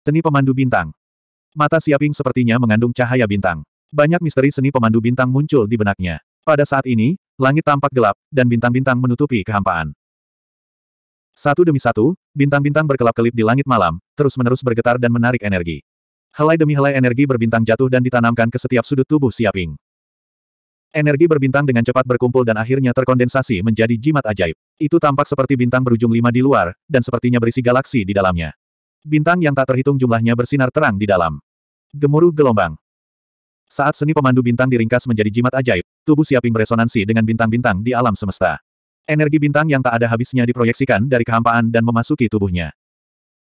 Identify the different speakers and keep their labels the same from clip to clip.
Speaker 1: Seni pemandu bintang. Mata Siaping sepertinya mengandung cahaya bintang. Banyak misteri seni pemandu bintang muncul di benaknya. Pada saat ini, langit tampak gelap, dan bintang-bintang menutupi kehampaan. Satu demi satu, bintang-bintang berkelap-kelip di langit malam, terus-menerus bergetar dan menarik energi. Helai demi helai energi berbintang jatuh dan ditanamkan ke setiap sudut tubuh Siaping. Energi berbintang dengan cepat berkumpul dan akhirnya terkondensasi menjadi jimat ajaib. Itu tampak seperti bintang berujung lima di luar, dan sepertinya berisi galaksi di dalamnya. Bintang yang tak terhitung jumlahnya bersinar terang di dalam. Gemuruh gelombang. Saat seni pemandu bintang diringkas menjadi jimat ajaib, tubuh Siaping beresonansi dengan bintang-bintang di alam semesta. Energi bintang yang tak ada habisnya diproyeksikan dari kehampaan dan memasuki tubuhnya.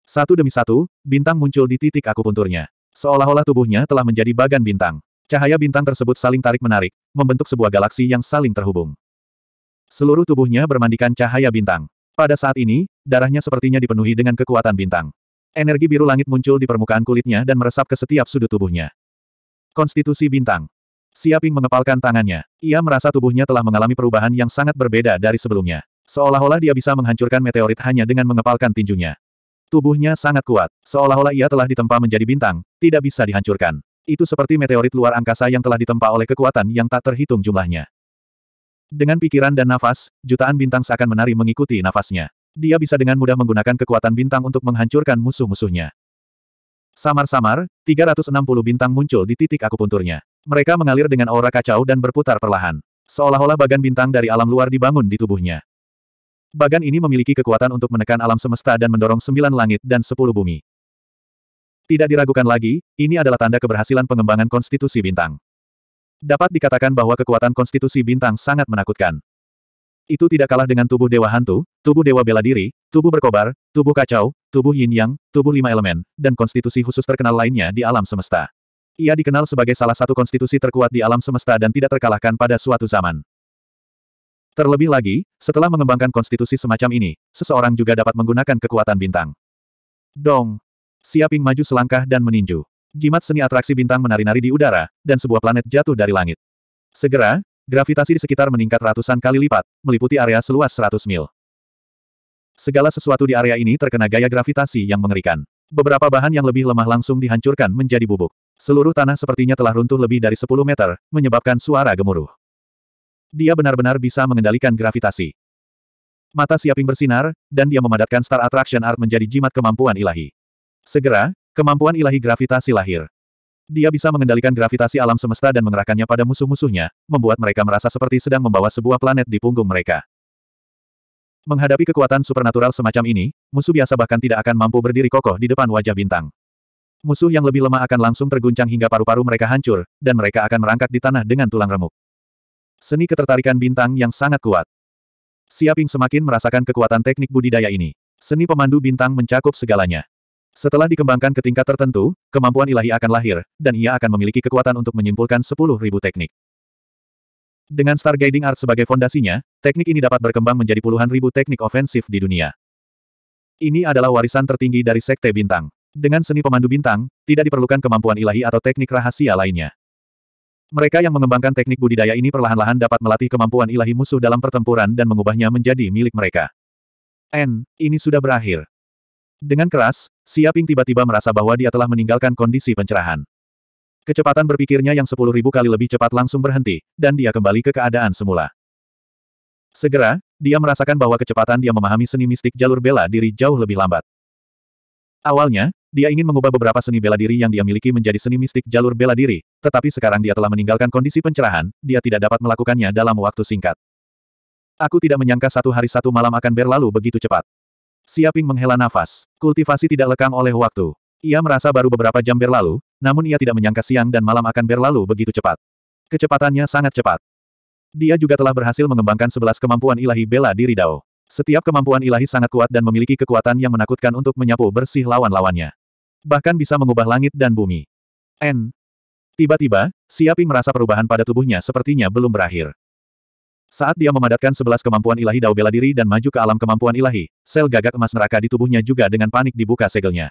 Speaker 1: Satu demi satu, bintang muncul di titik akupunturnya. Seolah-olah tubuhnya telah menjadi bagan bintang. Cahaya bintang tersebut saling tarik-menarik, membentuk sebuah galaksi yang saling terhubung. Seluruh tubuhnya bermandikan cahaya bintang. Pada saat ini, darahnya sepertinya dipenuhi dengan kekuatan bintang. Energi biru langit muncul di permukaan kulitnya dan meresap ke setiap sudut tubuhnya. Konstitusi Bintang. Siaping mengepalkan tangannya. Ia merasa tubuhnya telah mengalami perubahan yang sangat berbeda dari sebelumnya. Seolah-olah dia bisa menghancurkan meteorit hanya dengan mengepalkan tinjunya. Tubuhnya sangat kuat. Seolah-olah ia telah ditempa menjadi bintang, tidak bisa dihancurkan. Itu seperti meteorit luar angkasa yang telah ditempa oleh kekuatan yang tak terhitung jumlahnya. Dengan pikiran dan nafas, jutaan bintang seakan menari mengikuti nafasnya. Dia bisa dengan mudah menggunakan kekuatan bintang untuk menghancurkan musuh-musuhnya. Samar-samar, 360 bintang muncul di titik akupunturnya. Mereka mengalir dengan aura kacau dan berputar perlahan. Seolah-olah bagan bintang dari alam luar dibangun di tubuhnya. Bagan ini memiliki kekuatan untuk menekan alam semesta dan mendorong sembilan langit dan sepuluh bumi. Tidak diragukan lagi, ini adalah tanda keberhasilan pengembangan konstitusi bintang. Dapat dikatakan bahwa kekuatan konstitusi bintang sangat menakutkan. Itu tidak kalah dengan tubuh Dewa Hantu, tubuh dewa bela diri, tubuh berkobar, tubuh kacau, tubuh yin yang, tubuh lima elemen, dan konstitusi khusus terkenal lainnya di alam semesta. Ia dikenal sebagai salah satu konstitusi terkuat di alam semesta dan tidak terkalahkan pada suatu zaman. Terlebih lagi, setelah mengembangkan konstitusi semacam ini, seseorang juga dapat menggunakan kekuatan bintang. Dong! Siaping maju selangkah dan meninju. Jimat seni atraksi bintang menari-nari di udara, dan sebuah planet jatuh dari langit. Segera, gravitasi di sekitar meningkat ratusan kali lipat, meliputi area seluas 100 mil. Segala sesuatu di area ini terkena gaya gravitasi yang mengerikan. Beberapa bahan yang lebih lemah langsung dihancurkan menjadi bubuk. Seluruh tanah sepertinya telah runtuh lebih dari 10 meter, menyebabkan suara gemuruh. Dia benar-benar bisa mengendalikan gravitasi. Mata Siaping bersinar, dan dia memadatkan Star Attraction Art menjadi jimat kemampuan ilahi. Segera, kemampuan ilahi gravitasi lahir. Dia bisa mengendalikan gravitasi alam semesta dan mengerahkannya pada musuh-musuhnya, membuat mereka merasa seperti sedang membawa sebuah planet di punggung mereka. Menghadapi kekuatan supernatural semacam ini, musuh biasa bahkan tidak akan mampu berdiri kokoh di depan wajah bintang. Musuh yang lebih lemah akan langsung terguncang hingga paru-paru mereka hancur, dan mereka akan merangkak di tanah dengan tulang remuk. Seni ketertarikan bintang yang sangat kuat. Siaping semakin merasakan kekuatan teknik budidaya ini. Seni pemandu bintang mencakup segalanya. Setelah dikembangkan ke tingkat tertentu, kemampuan ilahi akan lahir, dan ia akan memiliki kekuatan untuk menyimpulkan 10.000 teknik. Dengan Guiding Art sebagai fondasinya, teknik ini dapat berkembang menjadi puluhan ribu teknik ofensif di dunia. Ini adalah warisan tertinggi dari Sekte Bintang. Dengan seni pemandu bintang, tidak diperlukan kemampuan ilahi atau teknik rahasia lainnya. Mereka yang mengembangkan teknik budidaya ini perlahan-lahan dapat melatih kemampuan ilahi musuh dalam pertempuran dan mengubahnya menjadi milik mereka. N, ini sudah berakhir. Dengan keras, Siaping tiba-tiba merasa bahwa dia telah meninggalkan kondisi pencerahan. Kecepatan berpikirnya yang sepuluh ribu kali lebih cepat langsung berhenti, dan dia kembali ke keadaan semula. Segera, dia merasakan bahwa kecepatan dia memahami seni mistik jalur bela diri jauh lebih lambat. Awalnya, dia ingin mengubah beberapa seni bela diri yang dia miliki menjadi seni mistik jalur bela diri, tetapi sekarang dia telah meninggalkan kondisi pencerahan, dia tidak dapat melakukannya dalam waktu singkat. Aku tidak menyangka satu hari satu malam akan berlalu begitu cepat. Siaping menghela nafas. Kultivasi tidak lekang oleh waktu. Ia merasa baru beberapa jam berlalu, namun ia tidak menyangka siang dan malam akan berlalu begitu cepat. Kecepatannya sangat cepat. Dia juga telah berhasil mengembangkan sebelas kemampuan ilahi bela diri Dao. Setiap kemampuan ilahi sangat kuat dan memiliki kekuatan yang menakutkan untuk menyapu bersih lawan-lawannya. Bahkan bisa mengubah langit dan bumi. N. Tiba-tiba, Siaping merasa perubahan pada tubuhnya sepertinya belum berakhir. Saat dia memadatkan sebelas kemampuan ilahi Dao bela diri dan maju ke alam kemampuan ilahi, sel gagak emas neraka di tubuhnya juga dengan panik dibuka segelnya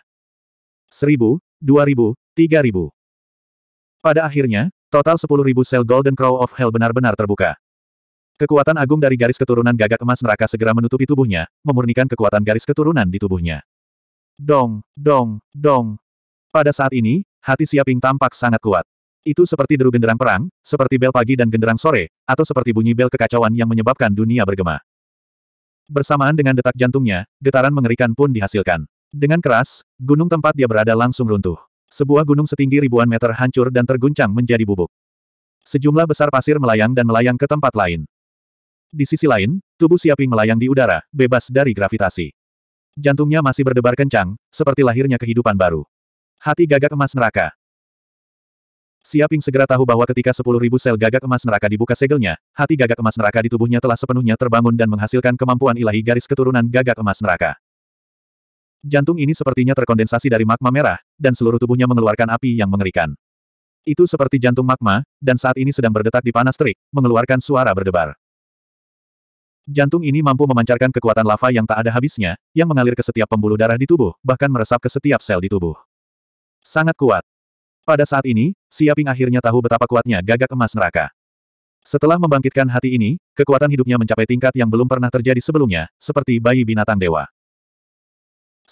Speaker 1: seribu, dua ribu, tiga ribu. Pada akhirnya, total sepuluh ribu sel Golden Crow of Hell benar-benar terbuka. Kekuatan agung dari garis keturunan gagak emas neraka segera menutupi tubuhnya, memurnikan kekuatan garis keturunan di tubuhnya. Dong, dong, dong. Pada saat ini, hati Siaping tampak sangat kuat. Itu seperti deru genderang perang, seperti bel pagi dan genderang sore, atau seperti bunyi bel kekacauan yang menyebabkan dunia bergema. Bersamaan dengan detak jantungnya, getaran mengerikan pun dihasilkan. Dengan keras, gunung tempat dia berada langsung runtuh. Sebuah gunung setinggi ribuan meter hancur dan terguncang menjadi bubuk. Sejumlah besar pasir melayang dan melayang ke tempat lain. Di sisi lain, tubuh Siaping melayang di udara, bebas dari gravitasi. Jantungnya masih berdebar kencang, seperti lahirnya kehidupan baru. Hati gagak emas neraka. Siaping segera tahu bahwa ketika 10.000 sel gagak emas neraka dibuka segelnya, hati gagak emas neraka di tubuhnya telah sepenuhnya terbangun dan menghasilkan kemampuan ilahi garis keturunan gagak emas neraka. Jantung ini sepertinya terkondensasi dari magma merah, dan seluruh tubuhnya mengeluarkan api yang mengerikan. Itu seperti jantung magma, dan saat ini sedang berdetak di panas terik, mengeluarkan suara berdebar. Jantung ini mampu memancarkan kekuatan lava yang tak ada habisnya, yang mengalir ke setiap pembuluh darah di tubuh, bahkan meresap ke setiap sel di tubuh. Sangat kuat. Pada saat ini, Siaping akhirnya tahu betapa kuatnya gagak emas neraka. Setelah membangkitkan hati ini, kekuatan hidupnya mencapai tingkat yang belum pernah terjadi sebelumnya, seperti bayi binatang dewa.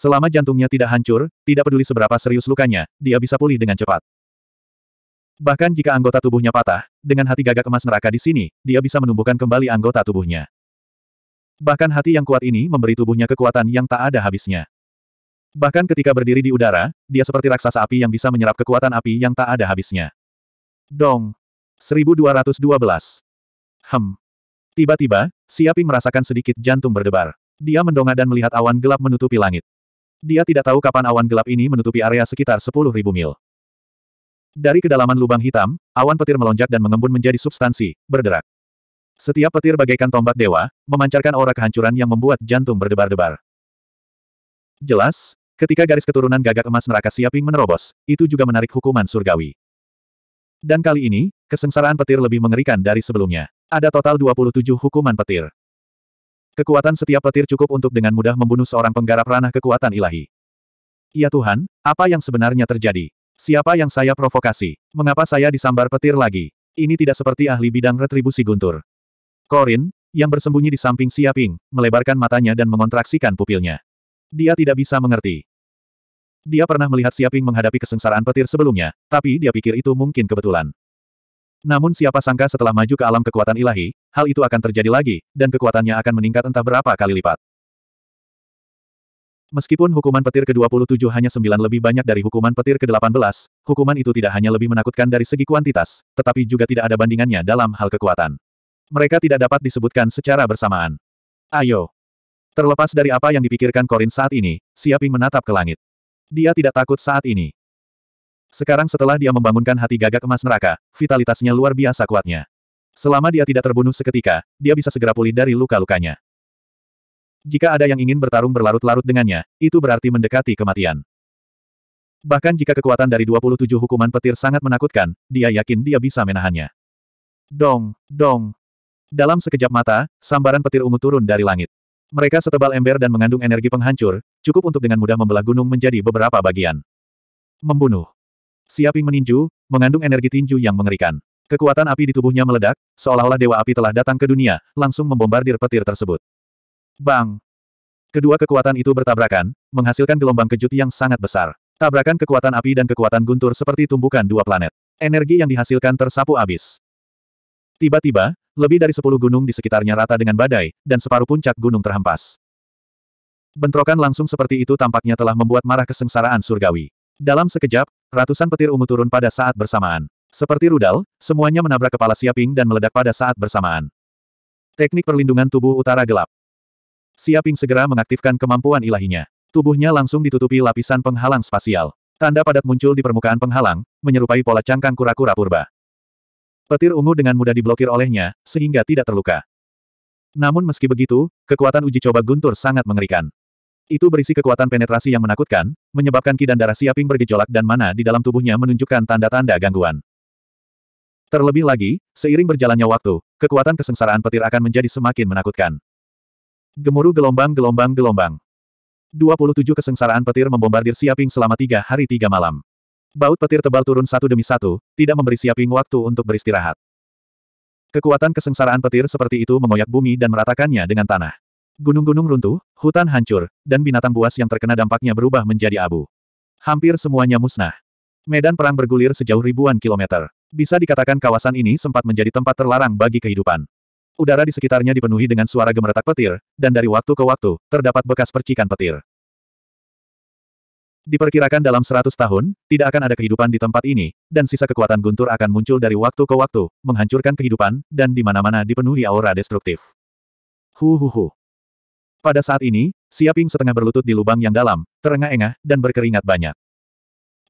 Speaker 1: Selama jantungnya tidak hancur, tidak peduli seberapa serius lukanya, dia bisa pulih dengan cepat. Bahkan jika anggota tubuhnya patah, dengan hati gagak emas neraka di sini, dia bisa menumbuhkan kembali anggota tubuhnya. Bahkan hati yang kuat ini memberi tubuhnya kekuatan yang tak ada habisnya. Bahkan ketika berdiri di udara, dia seperti raksasa api yang bisa menyerap kekuatan api yang tak ada habisnya. Dong! 1212. Hem. Tiba-tiba, Siaping merasakan sedikit jantung berdebar. Dia mendongak dan melihat awan gelap menutupi langit. Dia tidak tahu kapan awan gelap ini menutupi area sekitar 10.000 mil. Dari kedalaman lubang hitam, awan petir melonjak dan mengembun menjadi substansi, berderak. Setiap petir bagaikan tombak dewa, memancarkan aura kehancuran yang membuat jantung berdebar-debar. Jelas, ketika garis keturunan gagak emas neraka Siaping menerobos, itu juga menarik hukuman surgawi. Dan kali ini, kesengsaraan petir lebih mengerikan dari sebelumnya. Ada total 27 hukuman petir. Kekuatan setiap petir cukup untuk dengan mudah membunuh seorang penggarap ranah kekuatan ilahi. Ya Tuhan, apa yang sebenarnya terjadi? Siapa yang saya provokasi? Mengapa saya disambar petir lagi? Ini tidak seperti ahli bidang retribusi guntur. Korin, yang bersembunyi di samping Siaping, melebarkan matanya dan mengontraksikan pupilnya. Dia tidak bisa mengerti. Dia pernah melihat Siaping menghadapi kesengsaraan petir sebelumnya, tapi dia pikir itu mungkin kebetulan. Namun siapa sangka setelah maju ke alam kekuatan ilahi, hal itu akan terjadi lagi, dan kekuatannya akan meningkat entah berapa kali lipat. Meskipun hukuman petir ke-27 hanya 9 lebih banyak dari hukuman petir ke-18, hukuman itu tidak hanya lebih menakutkan dari segi kuantitas, tetapi juga tidak ada bandingannya dalam hal kekuatan. Mereka tidak dapat disebutkan secara bersamaan. Ayo! Terlepas dari apa yang dipikirkan Korin saat ini, Siaping menatap ke langit. Dia tidak takut saat ini. Sekarang setelah dia membangunkan hati gagak emas neraka, vitalitasnya luar biasa kuatnya. Selama dia tidak terbunuh seketika, dia bisa segera pulih dari luka-lukanya. Jika ada yang ingin bertarung berlarut-larut dengannya, itu berarti mendekati kematian. Bahkan jika kekuatan dari 27 hukuman petir sangat menakutkan, dia yakin dia bisa menahannya. Dong, dong. Dalam sekejap mata, sambaran petir ungu turun dari langit. Mereka setebal ember dan mengandung energi penghancur, cukup untuk dengan mudah membelah gunung menjadi beberapa bagian. Membunuh. Siaping meninju, mengandung energi tinju yang mengerikan. Kekuatan api di tubuhnya meledak, seolah-olah dewa api telah datang ke dunia, langsung membombardir petir tersebut. Bang! Kedua kekuatan itu bertabrakan, menghasilkan gelombang kejut yang sangat besar. Tabrakan kekuatan api dan kekuatan guntur seperti tumbukan dua planet. Energi yang dihasilkan tersapu habis. Tiba-tiba, lebih dari sepuluh gunung di sekitarnya rata dengan badai, dan separuh puncak gunung terhempas. Bentrokan langsung seperti itu tampaknya telah membuat marah kesengsaraan surgawi. Dalam sekejap, ratusan petir ungu turun pada saat bersamaan. Seperti rudal, semuanya menabrak kepala Siaping dan meledak pada saat bersamaan. Teknik perlindungan tubuh utara gelap. Siaping segera mengaktifkan kemampuan ilahinya. Tubuhnya langsung ditutupi lapisan penghalang spasial. Tanda padat muncul di permukaan penghalang, menyerupai pola cangkang kura-kura purba. Petir ungu dengan mudah diblokir olehnya, sehingga tidak terluka. Namun meski begitu, kekuatan uji coba Guntur sangat mengerikan. Itu berisi kekuatan penetrasi yang menakutkan, menyebabkan ki darah siaping bergejolak dan mana di dalam tubuhnya menunjukkan tanda-tanda gangguan. Terlebih lagi, seiring berjalannya waktu, kekuatan kesengsaraan petir akan menjadi semakin menakutkan. Gemuruh gelombang-gelombang-gelombang. 27 kesengsaraan petir membombardir Siaping selama tiga hari tiga malam. Baut petir tebal turun satu demi satu, tidak memberi Siaping waktu untuk beristirahat. Kekuatan kesengsaraan petir seperti itu mengoyak bumi dan meratakannya dengan tanah. Gunung-gunung runtuh, hutan hancur, dan binatang buas yang terkena dampaknya berubah menjadi abu. Hampir semuanya musnah. Medan perang bergulir sejauh ribuan kilometer. Bisa dikatakan kawasan ini sempat menjadi tempat terlarang bagi kehidupan. Udara di sekitarnya dipenuhi dengan suara gemeretak petir, dan dari waktu ke waktu, terdapat bekas percikan petir. Diperkirakan dalam 100 tahun, tidak akan ada kehidupan di tempat ini, dan sisa kekuatan guntur akan muncul dari waktu ke waktu, menghancurkan kehidupan, dan di mana-mana dipenuhi aura destruktif. Huhuhu. Pada saat ini, Siaping setengah berlutut di lubang yang dalam, terengah-engah, dan berkeringat banyak.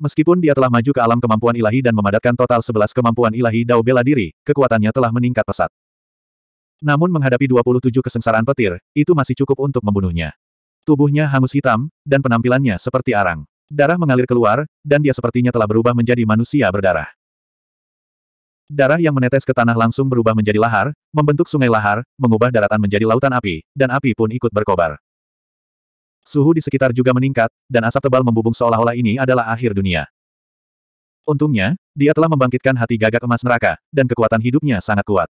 Speaker 1: Meskipun dia telah maju ke alam kemampuan ilahi dan memadatkan total sebelas kemampuan ilahi Dao bela diri, kekuatannya telah meningkat pesat. Namun menghadapi 27 kesengsaraan petir, itu masih cukup untuk membunuhnya. Tubuhnya hangus hitam, dan penampilannya seperti arang. Darah mengalir keluar, dan dia sepertinya telah berubah menjadi manusia berdarah. Darah yang menetes ke tanah langsung berubah menjadi lahar, membentuk sungai lahar, mengubah daratan menjadi lautan api, dan api pun ikut berkobar. Suhu di sekitar juga meningkat, dan asap tebal membubung seolah-olah ini adalah akhir dunia. Untungnya, dia telah membangkitkan hati gagak emas neraka, dan kekuatan hidupnya sangat kuat.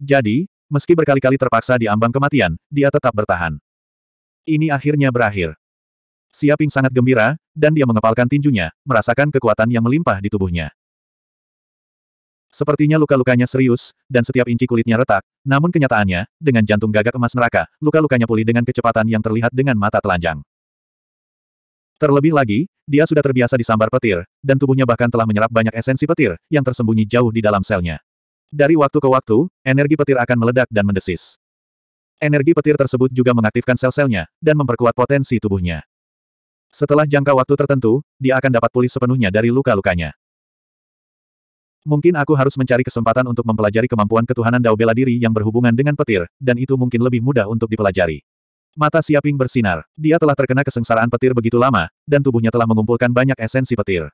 Speaker 1: Jadi, meski berkali-kali terpaksa diambang kematian, dia tetap bertahan. Ini akhirnya berakhir. Siaping sangat gembira, dan dia mengepalkan tinjunya, merasakan kekuatan yang melimpah di tubuhnya. Sepertinya luka-lukanya serius, dan setiap inci kulitnya retak, namun kenyataannya, dengan jantung gagak emas neraka, luka-lukanya pulih dengan kecepatan yang terlihat dengan mata telanjang. Terlebih lagi, dia sudah terbiasa disambar petir, dan tubuhnya bahkan telah menyerap banyak esensi petir, yang tersembunyi jauh di dalam selnya. Dari waktu ke waktu, energi petir akan meledak dan mendesis. Energi petir tersebut juga mengaktifkan sel-selnya, dan memperkuat potensi tubuhnya. Setelah jangka waktu tertentu, dia akan dapat pulih sepenuhnya dari luka-lukanya. Mungkin aku harus mencari kesempatan untuk mempelajari kemampuan ketuhanan Dao bela diri yang berhubungan dengan petir, dan itu mungkin lebih mudah untuk dipelajari. Mata Siaping bersinar. Dia telah terkena kesengsaraan petir begitu lama, dan tubuhnya telah mengumpulkan banyak esensi petir.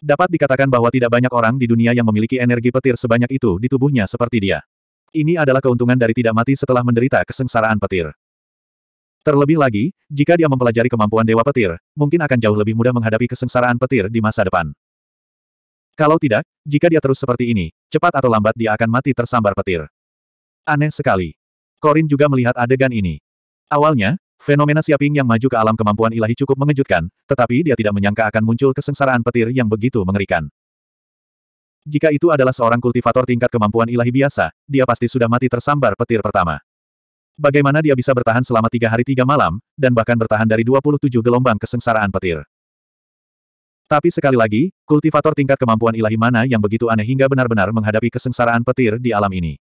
Speaker 1: Dapat dikatakan bahwa tidak banyak orang di dunia yang memiliki energi petir sebanyak itu di tubuhnya seperti dia. Ini adalah keuntungan dari tidak mati setelah menderita kesengsaraan petir. Terlebih lagi, jika dia mempelajari kemampuan Dewa Petir, mungkin akan jauh lebih mudah menghadapi kesengsaraan petir di masa depan. Kalau tidak, jika dia terus seperti ini, cepat atau lambat dia akan mati tersambar petir. Aneh sekali. Korin juga melihat adegan ini. Awalnya, fenomena siaping yang maju ke alam kemampuan ilahi cukup mengejutkan, tetapi dia tidak menyangka akan muncul kesengsaraan petir yang begitu mengerikan. Jika itu adalah seorang kultivator tingkat kemampuan ilahi biasa, dia pasti sudah mati tersambar petir pertama. Bagaimana dia bisa bertahan selama tiga hari tiga malam, dan bahkan bertahan dari 27 gelombang kesengsaraan petir. Tapi sekali lagi, kultivator tingkat kemampuan ilahi mana yang begitu aneh hingga benar-benar menghadapi kesengsaraan petir di alam ini.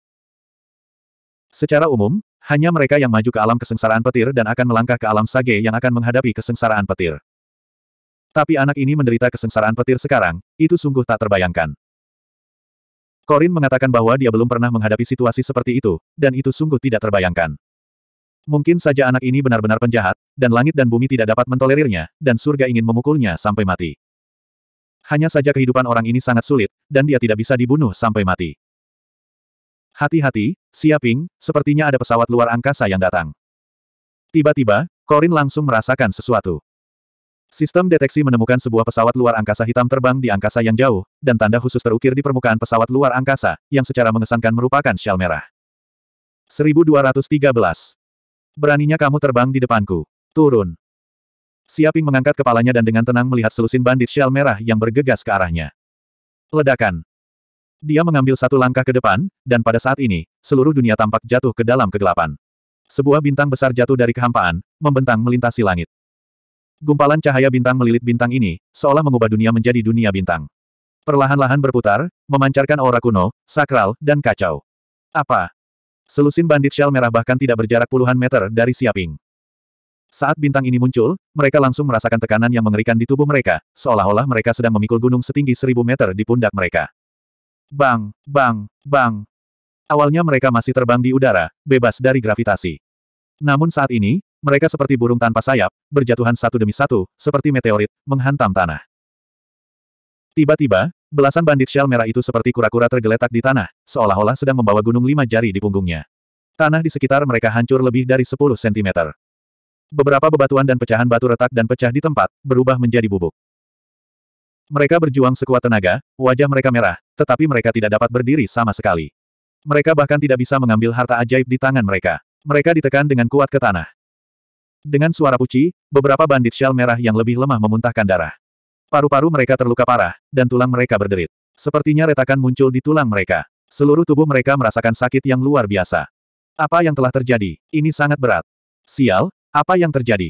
Speaker 1: Secara umum, hanya mereka yang maju ke alam kesengsaraan petir dan akan melangkah ke alam sage yang akan menghadapi kesengsaraan petir. Tapi anak ini menderita kesengsaraan petir sekarang, itu sungguh tak terbayangkan. Korin mengatakan bahwa dia belum pernah menghadapi situasi seperti itu, dan itu sungguh tidak terbayangkan. Mungkin saja anak ini benar-benar penjahat, dan langit dan bumi tidak dapat mentolerirnya, dan surga ingin memukulnya sampai mati. Hanya saja kehidupan orang ini sangat sulit, dan dia tidak bisa dibunuh sampai mati. Hati-hati, Siaping, sepertinya ada pesawat luar angkasa yang datang. Tiba-tiba, Corin langsung merasakan sesuatu. Sistem deteksi menemukan sebuah pesawat luar angkasa hitam terbang di angkasa yang jauh, dan tanda khusus terukir di permukaan pesawat luar angkasa, yang secara mengesankan merupakan shell merah. 1213. Beraninya kamu terbang di depanku. Turun. Siaping mengangkat kepalanya dan dengan tenang melihat selusin bandit shell merah yang bergegas ke arahnya. Ledakan. Dia mengambil satu langkah ke depan, dan pada saat ini, seluruh dunia tampak jatuh ke dalam kegelapan. Sebuah bintang besar jatuh dari kehampaan, membentang melintasi langit. Gumpalan cahaya bintang melilit bintang ini, seolah mengubah dunia menjadi dunia bintang. Perlahan-lahan berputar, memancarkan aura kuno, sakral, dan kacau. Apa? Selusin bandit shell merah bahkan tidak berjarak puluhan meter dari Siaping. Saat bintang ini muncul, mereka langsung merasakan tekanan yang mengerikan di tubuh mereka, seolah-olah mereka sedang memikul gunung setinggi seribu meter di pundak mereka. Bang, bang, bang. Awalnya mereka masih terbang di udara, bebas dari gravitasi. Namun saat ini, mereka seperti burung tanpa sayap, berjatuhan satu demi satu, seperti meteorit, menghantam tanah. Tiba-tiba, belasan bandit shell merah itu seperti kura-kura tergeletak di tanah, seolah-olah sedang membawa gunung lima jari di punggungnya. Tanah di sekitar mereka hancur lebih dari 10 cm. Beberapa bebatuan dan pecahan batu retak dan pecah di tempat, berubah menjadi bubuk. Mereka berjuang sekuat tenaga, wajah mereka merah, tetapi mereka tidak dapat berdiri sama sekali. Mereka bahkan tidak bisa mengambil harta ajaib di tangan mereka. Mereka ditekan dengan kuat ke tanah. Dengan suara puci, beberapa bandit shell merah yang lebih lemah memuntahkan darah. Paru-paru mereka terluka parah, dan tulang mereka berderit. Sepertinya retakan muncul di tulang mereka. Seluruh tubuh mereka merasakan sakit yang luar biasa. Apa yang telah terjadi? Ini sangat berat. Sial, apa yang terjadi?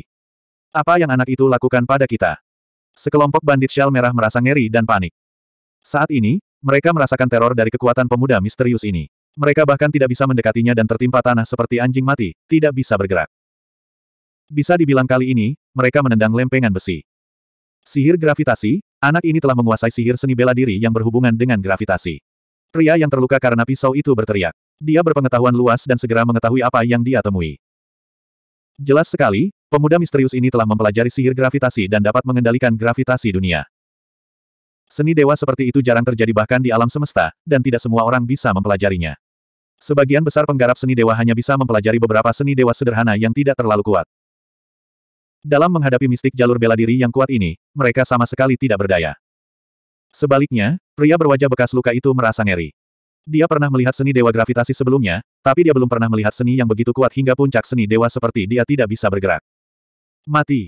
Speaker 1: Apa yang anak itu lakukan pada kita? Sekelompok bandit shell merah merasa ngeri dan panik. Saat ini, mereka merasakan teror dari kekuatan pemuda misterius ini. Mereka bahkan tidak bisa mendekatinya dan tertimpa tanah seperti anjing mati, tidak bisa bergerak. Bisa dibilang kali ini, mereka menendang lempengan besi. Sihir gravitasi, anak ini telah menguasai sihir seni bela diri yang berhubungan dengan gravitasi. Pria yang terluka karena pisau itu berteriak. Dia berpengetahuan luas dan segera mengetahui apa yang dia temui. Jelas sekali, pemuda misterius ini telah mempelajari sihir gravitasi dan dapat mengendalikan gravitasi dunia. Seni dewa seperti itu jarang terjadi bahkan di alam semesta, dan tidak semua orang bisa mempelajarinya. Sebagian besar penggarap seni dewa hanya bisa mempelajari beberapa seni dewa sederhana yang tidak terlalu kuat. Dalam menghadapi mistik jalur bela diri yang kuat ini, mereka sama sekali tidak berdaya. Sebaliknya, pria berwajah bekas luka itu merasa ngeri. Dia pernah melihat seni dewa gravitasi sebelumnya, tapi dia belum pernah melihat seni yang begitu kuat hingga puncak seni dewa seperti dia tidak bisa bergerak. Mati.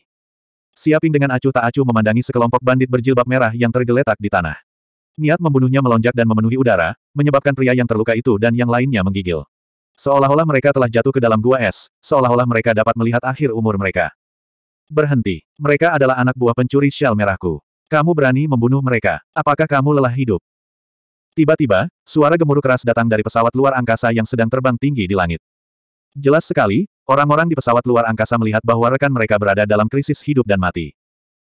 Speaker 1: Siaping dengan acuh tak acuh memandangi sekelompok bandit berjilbab merah yang tergeletak di tanah. Niat membunuhnya melonjak dan memenuhi udara, menyebabkan pria yang terluka itu dan yang lainnya menggigil. Seolah-olah mereka telah jatuh ke dalam gua es, seolah-olah mereka dapat melihat akhir umur mereka. Berhenti. Mereka adalah anak buah pencuri shell merahku. Kamu berani membunuh mereka. Apakah kamu lelah hidup? Tiba-tiba, suara gemuruh keras datang dari pesawat luar angkasa yang sedang terbang tinggi di langit. Jelas sekali, orang-orang di pesawat luar angkasa melihat bahwa rekan mereka berada dalam krisis hidup dan mati.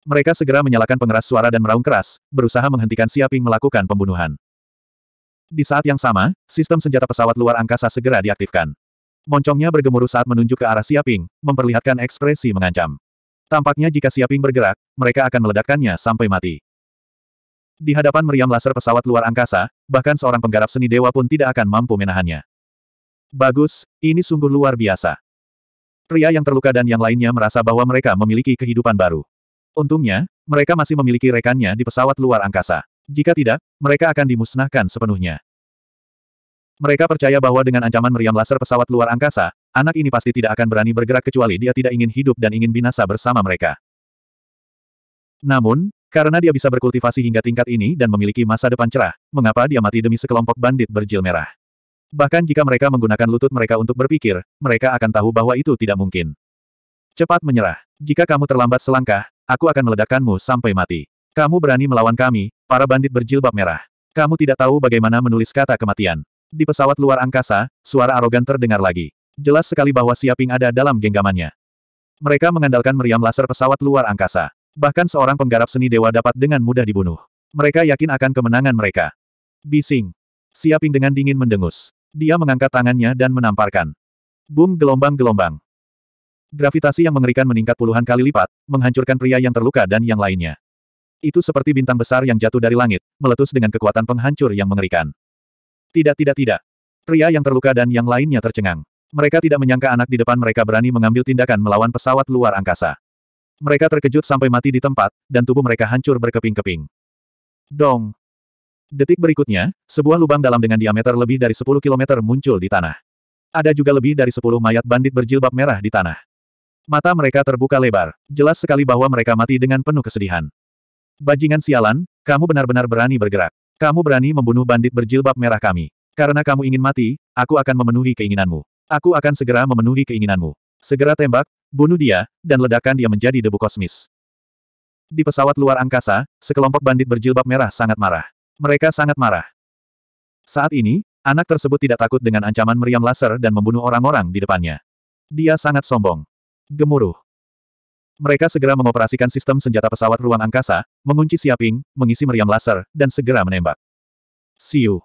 Speaker 1: Mereka segera menyalakan pengeras suara dan meraung keras, berusaha menghentikan Siaping melakukan pembunuhan. Di saat yang sama, sistem senjata pesawat luar angkasa segera diaktifkan. Moncongnya bergemuruh saat menunjuk ke arah Siaping, memperlihatkan ekspresi mengancam. Tampaknya jika Siaping bergerak, mereka akan meledakkannya sampai mati. Di hadapan meriam laser pesawat luar angkasa, bahkan seorang penggarap seni dewa pun tidak akan mampu menahannya. Bagus, ini sungguh luar biasa. Pria yang terluka dan yang lainnya merasa bahwa mereka memiliki kehidupan baru. Untungnya, mereka masih memiliki rekannya di pesawat luar angkasa. Jika tidak, mereka akan dimusnahkan sepenuhnya. Mereka percaya bahwa dengan ancaman meriam laser pesawat luar angkasa, anak ini pasti tidak akan berani bergerak kecuali dia tidak ingin hidup dan ingin binasa bersama mereka. Namun, karena dia bisa berkultivasi hingga tingkat ini dan memiliki masa depan cerah, mengapa dia mati demi sekelompok bandit berjil merah? Bahkan jika mereka menggunakan lutut mereka untuk berpikir, mereka akan tahu bahwa itu tidak mungkin. Cepat menyerah. Jika kamu terlambat selangkah, aku akan meledakkanmu sampai mati. Kamu berani melawan kami, para bandit berjilbab merah. Kamu tidak tahu bagaimana menulis kata kematian. Di pesawat luar angkasa, suara arogan terdengar lagi. Jelas sekali bahwa Siaping ada dalam genggamannya. Mereka mengandalkan meriam laser pesawat luar angkasa. Bahkan seorang penggarap seni dewa dapat dengan mudah dibunuh. Mereka yakin akan kemenangan mereka. Bising. Siaping dengan dingin mendengus. Dia mengangkat tangannya dan menamparkan. Boom gelombang-gelombang. Gravitasi yang mengerikan meningkat puluhan kali lipat, menghancurkan pria yang terluka dan yang lainnya. Itu seperti bintang besar yang jatuh dari langit, meletus dengan kekuatan penghancur yang mengerikan. Tidak tidak tidak. Pria yang terluka dan yang lainnya tercengang. Mereka tidak menyangka anak di depan mereka berani mengambil tindakan melawan pesawat luar angkasa. Mereka terkejut sampai mati di tempat, dan tubuh mereka hancur berkeping-keping. Dong! Detik berikutnya, sebuah lubang dalam dengan diameter lebih dari 10 km muncul di tanah. Ada juga lebih dari 10 mayat bandit berjilbab merah di tanah. Mata mereka terbuka lebar, jelas sekali bahwa mereka mati dengan penuh kesedihan. Bajingan sialan, kamu benar-benar berani bergerak. Kamu berani membunuh bandit berjilbab merah kami. Karena kamu ingin mati, aku akan memenuhi keinginanmu. Aku akan segera memenuhi keinginanmu. Segera tembak, bunuh dia, dan ledakan dia menjadi debu kosmis. Di pesawat luar angkasa, sekelompok bandit berjilbab merah sangat marah. Mereka sangat marah. Saat ini, anak tersebut tidak takut dengan ancaman meriam laser dan membunuh orang-orang di depannya. Dia sangat sombong. Gemuruh. Mereka segera mengoperasikan sistem senjata pesawat ruang angkasa, mengunci siaping, mengisi meriam laser, dan segera menembak. Siu.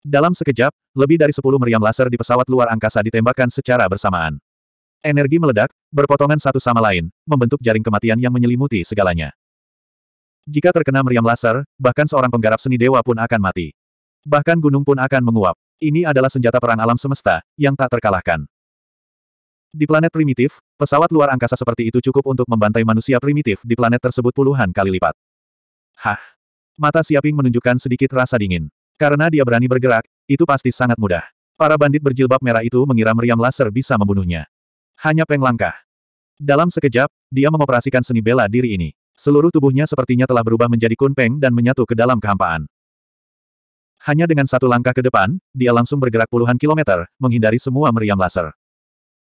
Speaker 1: Dalam sekejap, lebih dari 10 meriam laser di pesawat luar angkasa ditembakkan secara bersamaan. Energi meledak, berpotongan satu sama lain, membentuk jaring kematian yang menyelimuti segalanya. Jika terkena meriam laser, bahkan seorang penggarap seni dewa pun akan mati. Bahkan gunung pun akan menguap. Ini adalah senjata perang alam semesta, yang tak terkalahkan. Di planet primitif, pesawat luar angkasa seperti itu cukup untuk membantai manusia primitif di planet tersebut puluhan kali lipat. Hah! Mata Siaping menunjukkan sedikit rasa dingin. Karena dia berani bergerak, itu pasti sangat mudah. Para bandit berjilbab merah itu mengira meriam laser bisa membunuhnya. Hanya peng langkah. Dalam sekejap, dia mengoperasikan seni bela diri ini. Seluruh tubuhnya sepertinya telah berubah menjadi kunpeng dan menyatu ke dalam kehampaan. Hanya dengan satu langkah ke depan, dia langsung bergerak puluhan kilometer, menghindari semua meriam laser.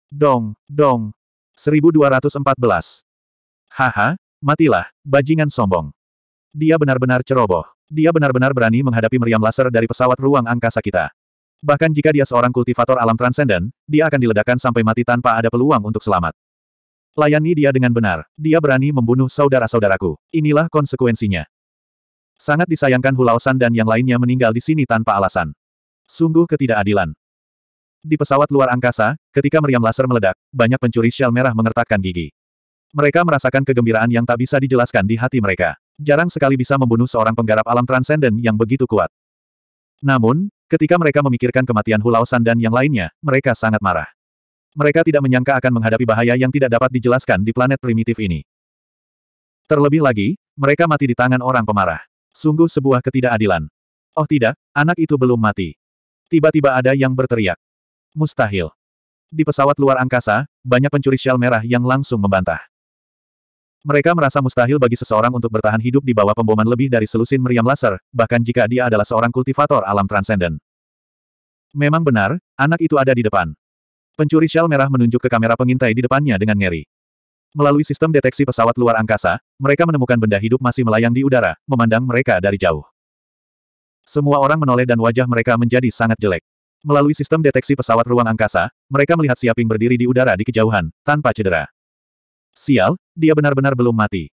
Speaker 1: Dong, dong. 1214. Haha, matilah, bajingan sombong. Dia benar-benar ceroboh. Dia benar-benar berani menghadapi meriam laser dari pesawat ruang angkasa kita. Bahkan jika dia seorang kultivator alam transenden, dia akan diledakkan sampai mati tanpa ada peluang untuk selamat. Layani dia dengan benar. Dia berani membunuh saudara-saudaraku. Inilah konsekuensinya. Sangat disayangkan Hulaosan dan yang lainnya meninggal di sini tanpa alasan. Sungguh ketidakadilan. Di pesawat luar angkasa, ketika meriam laser meledak, banyak pencuri shell merah mengertakkan gigi. Mereka merasakan kegembiraan yang tak bisa dijelaskan di hati mereka. Jarang sekali bisa membunuh seorang penggarap alam transenden yang begitu kuat. Namun, Ketika mereka memikirkan kematian Hulao dan yang lainnya, mereka sangat marah. Mereka tidak menyangka akan menghadapi bahaya yang tidak dapat dijelaskan di planet primitif ini. Terlebih lagi, mereka mati di tangan orang pemarah. Sungguh sebuah ketidakadilan. Oh tidak, anak itu belum mati. Tiba-tiba ada yang berteriak. Mustahil. Di pesawat luar angkasa, banyak pencuri shell merah yang langsung membantah. Mereka merasa mustahil bagi seseorang untuk bertahan hidup di bawah pemboman lebih dari selusin meriam laser, bahkan jika dia adalah seorang kultivator alam transenden. Memang benar, anak itu ada di depan. Pencuri shell merah menunjuk ke kamera pengintai di depannya dengan ngeri. Melalui sistem deteksi pesawat luar angkasa, mereka menemukan benda hidup masih melayang di udara, memandang mereka dari jauh. Semua orang menoleh dan wajah mereka menjadi sangat jelek. Melalui sistem deteksi pesawat ruang angkasa, mereka melihat Siaping berdiri di udara di kejauhan, tanpa cedera. Sial, dia benar-benar belum mati.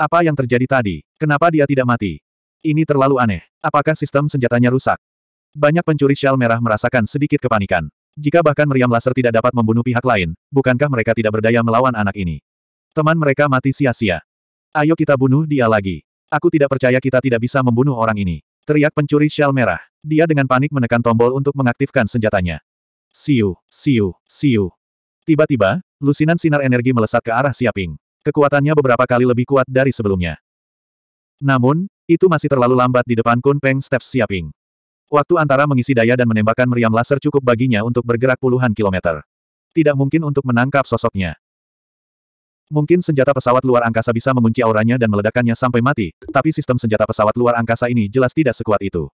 Speaker 1: Apa yang terjadi tadi? Kenapa dia tidak mati? Ini terlalu aneh. Apakah sistem senjatanya rusak? Banyak pencuri shell merah merasakan sedikit kepanikan. Jika bahkan meriam laser tidak dapat membunuh pihak lain, bukankah mereka tidak berdaya melawan anak ini? Teman mereka mati sia-sia. Ayo kita bunuh dia lagi. Aku tidak percaya kita tidak bisa membunuh orang ini. Teriak pencuri shell merah. Dia dengan panik menekan tombol untuk mengaktifkan senjatanya. Siu, siu, siu. Tiba-tiba, Lusinan sinar energi melesat ke arah Siaping. Kekuatannya beberapa kali lebih kuat dari sebelumnya. Namun, itu masih terlalu lambat di depan Kun Peng Steps Siaping. Waktu antara mengisi daya dan menembakkan meriam laser cukup baginya untuk bergerak puluhan kilometer. Tidak mungkin untuk menangkap sosoknya. Mungkin senjata pesawat luar angkasa bisa mengunci auranya dan meledakkannya sampai mati, tapi sistem senjata pesawat luar angkasa ini jelas tidak sekuat itu.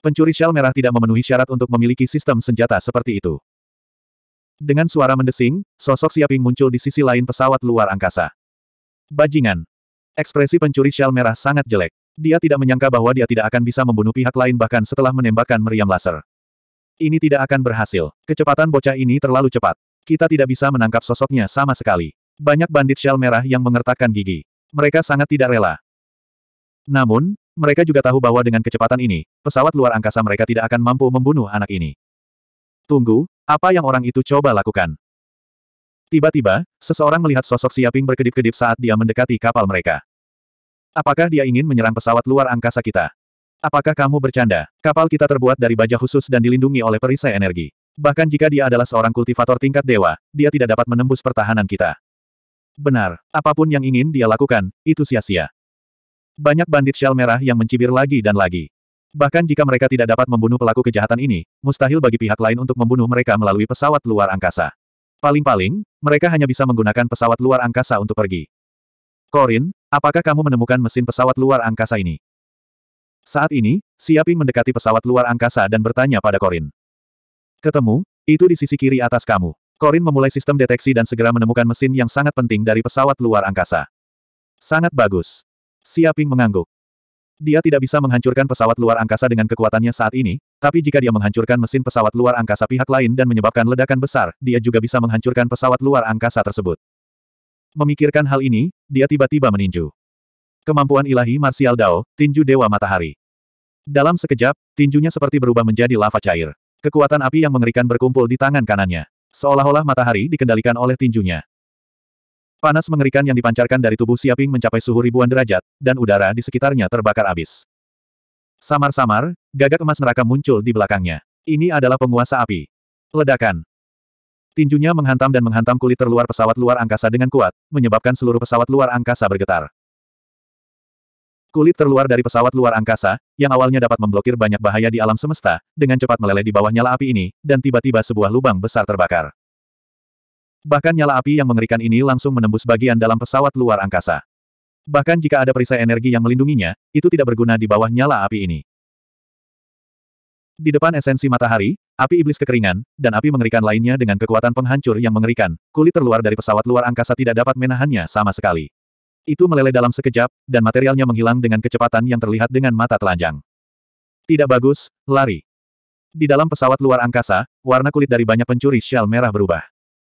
Speaker 1: Pencuri shell merah tidak memenuhi syarat untuk memiliki sistem senjata seperti itu. Dengan suara mendesing, sosok Siaping muncul di sisi lain pesawat luar angkasa. Bajingan. Ekspresi pencuri shell merah sangat jelek. Dia tidak menyangka bahwa dia tidak akan bisa membunuh pihak lain bahkan setelah menembakkan meriam laser. Ini tidak akan berhasil. Kecepatan bocah ini terlalu cepat. Kita tidak bisa menangkap sosoknya sama sekali. Banyak bandit shell merah yang mengertakkan gigi. Mereka sangat tidak rela. Namun, mereka juga tahu bahwa dengan kecepatan ini, pesawat luar angkasa mereka tidak akan mampu membunuh anak ini. Tunggu, apa yang orang itu coba lakukan? Tiba-tiba, seseorang melihat sosok Siaping berkedip-kedip saat dia mendekati kapal mereka. Apakah dia ingin menyerang pesawat luar angkasa kita? Apakah kamu bercanda? Kapal kita terbuat dari baja khusus dan dilindungi oleh perisai energi. Bahkan jika dia adalah seorang kultivator tingkat dewa, dia tidak dapat menembus pertahanan kita. Benar, apapun yang ingin dia lakukan, itu sia-sia. Banyak bandit shell merah yang mencibir lagi dan lagi. Bahkan jika mereka tidak dapat membunuh pelaku kejahatan ini, mustahil bagi pihak lain untuk membunuh mereka melalui pesawat luar angkasa. Paling-paling, mereka hanya bisa menggunakan pesawat luar angkasa untuk pergi. Korin, apakah kamu menemukan mesin pesawat luar angkasa ini? Saat ini, Siaping mendekati pesawat luar angkasa dan bertanya pada Korin. Ketemu, itu di sisi kiri atas kamu. Korin memulai sistem deteksi dan segera menemukan mesin yang sangat penting dari pesawat luar angkasa. Sangat bagus. Siaping mengangguk. Dia tidak bisa menghancurkan pesawat luar angkasa dengan kekuatannya saat ini, tapi jika dia menghancurkan mesin pesawat luar angkasa pihak lain dan menyebabkan ledakan besar, dia juga bisa menghancurkan pesawat luar angkasa tersebut. Memikirkan hal ini, dia tiba-tiba meninju. Kemampuan ilahi Martial Dao, Tinju Dewa Matahari. Dalam sekejap, tinjunya seperti berubah menjadi lava cair. Kekuatan api yang mengerikan berkumpul di tangan kanannya. Seolah-olah matahari dikendalikan oleh tinjunya. Panas mengerikan yang dipancarkan dari tubuh Siaping mencapai suhu ribuan derajat, dan udara di sekitarnya terbakar abis. Samar-samar, gagak emas neraka muncul di belakangnya. Ini adalah penguasa api. Ledakan. Tinjunya menghantam dan menghantam kulit terluar pesawat luar angkasa dengan kuat, menyebabkan seluruh pesawat luar angkasa bergetar. Kulit terluar dari pesawat luar angkasa, yang awalnya dapat memblokir banyak bahaya di alam semesta, dengan cepat meleleh di bawah nyala api ini, dan tiba-tiba sebuah lubang besar terbakar. Bahkan nyala api yang mengerikan ini langsung menembus bagian dalam pesawat luar angkasa. Bahkan jika ada perisai energi yang melindunginya, itu tidak berguna di bawah nyala api ini. Di depan esensi matahari, api iblis kekeringan, dan api mengerikan lainnya dengan kekuatan penghancur yang mengerikan, kulit terluar dari pesawat luar angkasa tidak dapat menahannya sama sekali. Itu meleleh dalam sekejap, dan materialnya menghilang dengan kecepatan yang terlihat dengan mata telanjang. Tidak bagus, lari. Di dalam pesawat luar angkasa, warna kulit dari banyak pencuri shell merah berubah.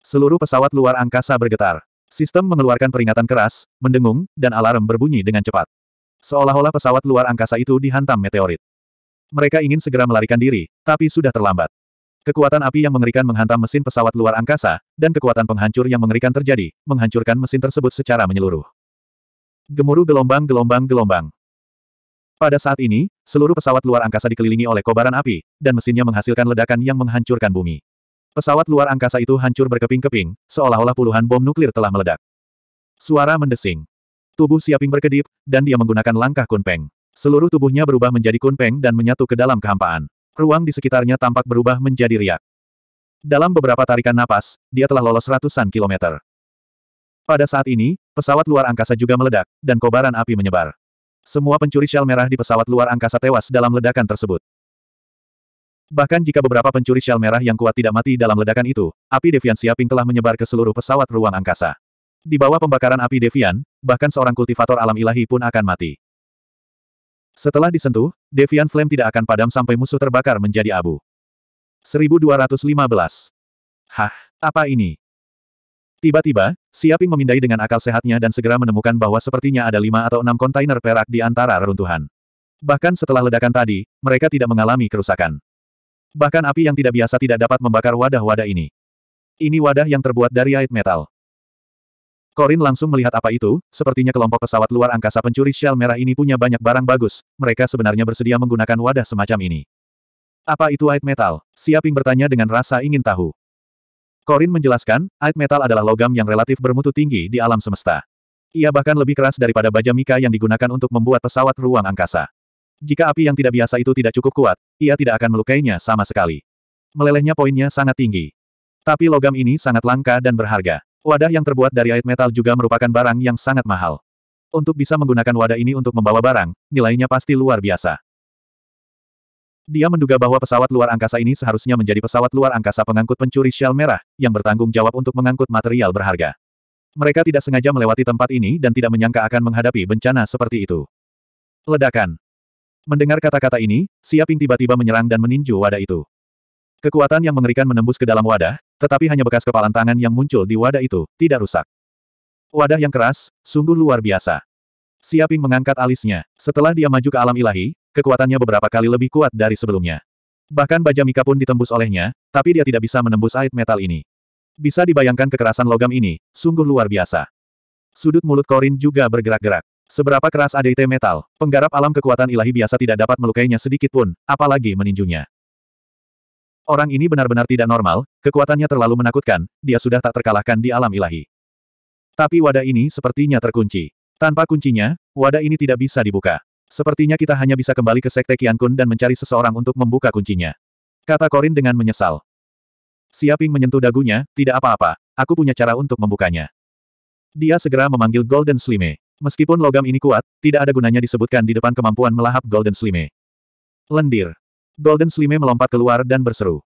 Speaker 1: Seluruh pesawat luar angkasa bergetar. Sistem mengeluarkan peringatan keras, mendengung, dan alarm berbunyi dengan cepat. Seolah-olah pesawat luar angkasa itu dihantam meteorit. Mereka ingin segera melarikan diri, tapi sudah terlambat. Kekuatan api yang mengerikan menghantam mesin pesawat luar angkasa, dan kekuatan penghancur yang mengerikan terjadi, menghancurkan mesin tersebut secara menyeluruh. Gemuruh gelombang-gelombang gelombang. Pada saat ini, seluruh pesawat luar angkasa dikelilingi oleh kobaran api, dan mesinnya menghasilkan ledakan yang menghancurkan bumi. Pesawat luar angkasa itu hancur berkeping-keping, seolah-olah puluhan bom nuklir telah meledak. Suara mendesing. Tubuh Siaping berkedip, dan dia menggunakan langkah kunpeng. Seluruh tubuhnya berubah menjadi kunpeng dan menyatu ke dalam kehampaan. Ruang di sekitarnya tampak berubah menjadi riak. Dalam beberapa tarikan napas, dia telah lolos ratusan kilometer. Pada saat ini, pesawat luar angkasa juga meledak, dan kobaran api menyebar. Semua pencuri shell merah di pesawat luar angkasa tewas dalam ledakan tersebut. Bahkan jika beberapa pencuri shell merah yang kuat tidak mati dalam ledakan itu, api Devian Siaping telah menyebar ke seluruh pesawat ruang angkasa. Di bawah pembakaran api Devian, bahkan seorang kultivator alam ilahi pun akan mati. Setelah disentuh, Devian Flame tidak akan padam sampai musuh terbakar menjadi abu. 1215. Hah, apa ini? Tiba-tiba, Siaping memindai dengan akal sehatnya dan segera menemukan bahwa sepertinya ada lima atau enam kontainer perak di antara reruntuhan. Bahkan setelah ledakan tadi, mereka tidak mengalami kerusakan. Bahkan api yang tidak biasa tidak dapat membakar wadah-wadah ini. Ini wadah yang terbuat dari ait metal. Korin langsung melihat apa itu, sepertinya kelompok pesawat luar angkasa pencuri shell merah ini punya banyak barang bagus, mereka sebenarnya bersedia menggunakan wadah semacam ini. Apa itu ait metal? Siaping bertanya dengan rasa ingin tahu. Korin menjelaskan, ait metal adalah logam yang relatif bermutu tinggi di alam semesta. Ia bahkan lebih keras daripada baja mika yang digunakan untuk membuat pesawat ruang angkasa. Jika api yang tidak biasa itu tidak cukup kuat, ia tidak akan melukainya sama sekali. Melelehnya poinnya sangat tinggi. Tapi logam ini sangat langka dan berharga. Wadah yang terbuat dari air metal juga merupakan barang yang sangat mahal. Untuk bisa menggunakan wadah ini untuk membawa barang, nilainya pasti luar biasa. Dia menduga bahwa pesawat luar angkasa ini seharusnya menjadi pesawat luar angkasa pengangkut pencuri shell merah, yang bertanggung jawab untuk mengangkut material berharga. Mereka tidak sengaja melewati tempat ini dan tidak menyangka akan menghadapi bencana seperti itu. Ledakan. Mendengar kata-kata ini, Siaping tiba-tiba menyerang dan meninju wadah itu. Kekuatan yang mengerikan menembus ke dalam wadah, tetapi hanya bekas kepalan tangan yang muncul di wadah itu, tidak rusak. Wadah yang keras, sungguh luar biasa. Siaping mengangkat alisnya. Setelah dia maju ke alam ilahi, kekuatannya beberapa kali lebih kuat dari sebelumnya. Bahkan baja Mika pun ditembus olehnya, tapi dia tidak bisa menembus air metal ini. Bisa dibayangkan kekerasan logam ini, sungguh luar biasa. Sudut mulut Korin juga bergerak-gerak. Seberapa keras ADT metal, penggarap alam kekuatan ilahi biasa tidak dapat melukainya sedikit pun, apalagi meninjunya. Orang ini benar-benar tidak normal, kekuatannya terlalu menakutkan, dia sudah tak terkalahkan di alam ilahi. Tapi wadah ini sepertinya terkunci. Tanpa kuncinya, wadah ini tidak bisa dibuka. Sepertinya kita hanya bisa kembali ke Sekte Kun dan mencari seseorang untuk membuka kuncinya. Kata Korin dengan menyesal. Siaping menyentuh dagunya, tidak apa-apa, aku punya cara untuk membukanya. Dia segera memanggil Golden Slime. Meskipun logam ini kuat, tidak ada gunanya disebutkan di depan kemampuan melahap Golden Slime. Lendir. Golden Slime melompat keluar dan berseru.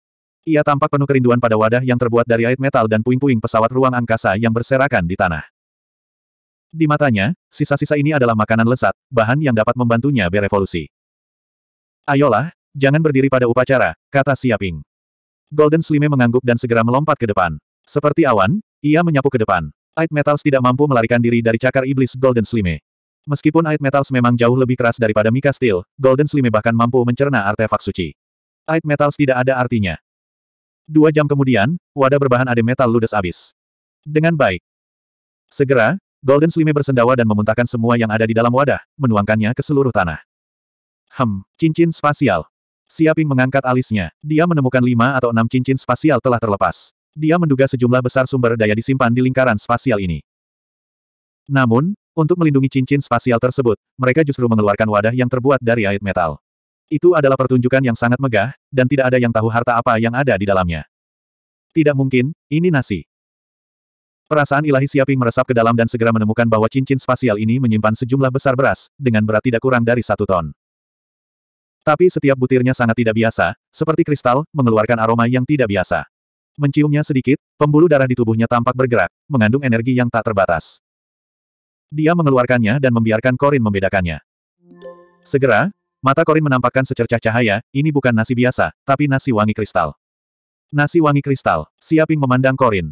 Speaker 1: Ia tampak penuh kerinduan pada wadah yang terbuat dari ait metal dan puing-puing pesawat ruang angkasa yang berserakan di tanah. Di matanya, sisa-sisa ini adalah makanan lesat, bahan yang dapat membantunya berevolusi. Ayolah, jangan berdiri pada upacara, kata Siaping. Golden Slime mengangguk dan segera melompat ke depan. Seperti awan, ia menyapu ke depan. Ait Metals tidak mampu melarikan diri dari cakar iblis Golden Slime. Meskipun Ait Metals memang jauh lebih keras daripada Mika Steel, Golden Slime bahkan mampu mencerna artefak suci. Ait Metals tidak ada artinya. Dua jam kemudian, wadah berbahan ade metal ludes abis. Dengan baik. Segera, Golden Slime bersendawa dan memuntahkan semua yang ada di dalam wadah, menuangkannya ke seluruh tanah. Hem, cincin spasial. Siaping mengangkat alisnya. Dia menemukan lima atau enam cincin spasial telah terlepas. Dia menduga sejumlah besar sumber daya disimpan di lingkaran spasial ini. Namun, untuk melindungi cincin spasial tersebut, mereka justru mengeluarkan wadah yang terbuat dari air metal. Itu adalah pertunjukan yang sangat megah, dan tidak ada yang tahu harta apa yang ada di dalamnya. Tidak mungkin, ini nasi. Perasaan ilahi Siaping meresap ke dalam dan segera menemukan bahwa cincin spasial ini menyimpan sejumlah besar beras, dengan berat tidak kurang dari satu ton. Tapi setiap butirnya sangat tidak biasa, seperti kristal, mengeluarkan aroma yang tidak biasa. Menciumnya sedikit, pembuluh darah di tubuhnya tampak bergerak, mengandung energi yang tak terbatas. Dia mengeluarkannya dan membiarkan Korin membedakannya. Segera, mata Korin menampakkan secercah cahaya, ini bukan nasi biasa, tapi nasi wangi kristal. Nasi wangi kristal, Siaping memandang Korin.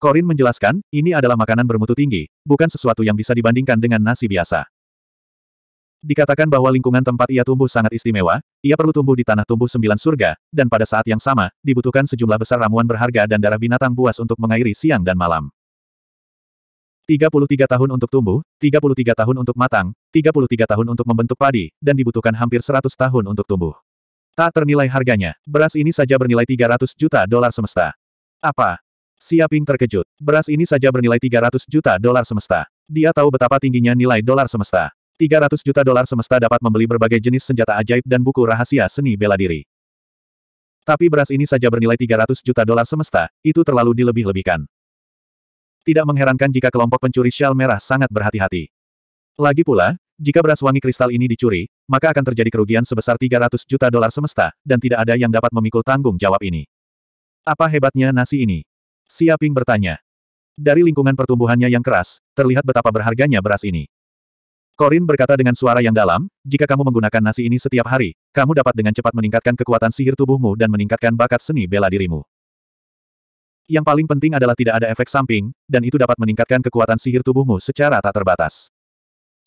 Speaker 1: Korin menjelaskan, ini adalah makanan bermutu tinggi, bukan sesuatu yang bisa dibandingkan dengan nasi biasa. Dikatakan bahwa lingkungan tempat ia tumbuh sangat istimewa, ia perlu tumbuh di tanah tumbuh sembilan surga, dan pada saat yang sama, dibutuhkan sejumlah besar ramuan berharga dan darah binatang buas untuk mengairi siang dan malam. 33 tahun untuk tumbuh, 33 tahun untuk matang, 33 tahun untuk membentuk padi, dan dibutuhkan hampir 100 tahun untuk tumbuh. Tak ternilai harganya, beras ini saja bernilai 300 juta dolar semesta. Apa? Siaping terkejut, beras ini saja bernilai 300 juta dolar semesta. Dia tahu betapa tingginya nilai dolar semesta. 300 juta dolar semesta dapat membeli berbagai jenis senjata ajaib dan buku rahasia seni bela diri. Tapi beras ini saja bernilai 300 juta dolar semesta, itu terlalu dilebih-lebihkan. Tidak mengherankan jika kelompok pencuri shell merah sangat berhati-hati. Lagi pula, jika beras wangi kristal ini dicuri, maka akan terjadi kerugian sebesar 300 juta dolar semesta, dan tidak ada yang dapat memikul tanggung jawab ini. Apa hebatnya nasi ini? Siaping bertanya. Dari lingkungan pertumbuhannya yang keras, terlihat betapa berharganya beras ini. Korin berkata dengan suara yang dalam, jika kamu menggunakan nasi ini setiap hari, kamu dapat dengan cepat meningkatkan kekuatan sihir tubuhmu dan meningkatkan bakat seni bela dirimu. Yang paling penting adalah tidak ada efek samping, dan itu dapat meningkatkan kekuatan sihir tubuhmu secara tak terbatas.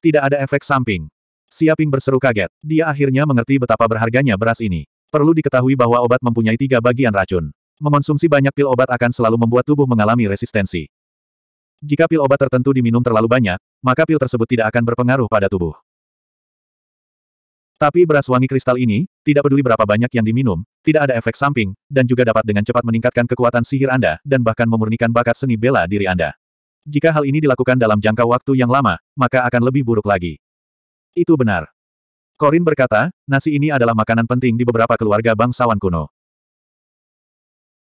Speaker 1: Tidak ada efek samping. Siaping berseru kaget. Dia akhirnya mengerti betapa berharganya beras ini. Perlu diketahui bahwa obat mempunyai tiga bagian racun. Mengonsumsi banyak pil obat akan selalu membuat tubuh mengalami resistensi. Jika pil obat tertentu diminum terlalu banyak, maka pil tersebut tidak akan berpengaruh pada tubuh. Tapi beras wangi kristal ini, tidak peduli berapa banyak yang diminum, tidak ada efek samping, dan juga dapat dengan cepat meningkatkan kekuatan sihir Anda, dan bahkan memurnikan bakat seni bela diri Anda. Jika hal ini dilakukan dalam jangka waktu yang lama, maka akan lebih buruk lagi. Itu benar. Corin berkata, nasi ini adalah makanan penting di beberapa keluarga bangsawan kuno.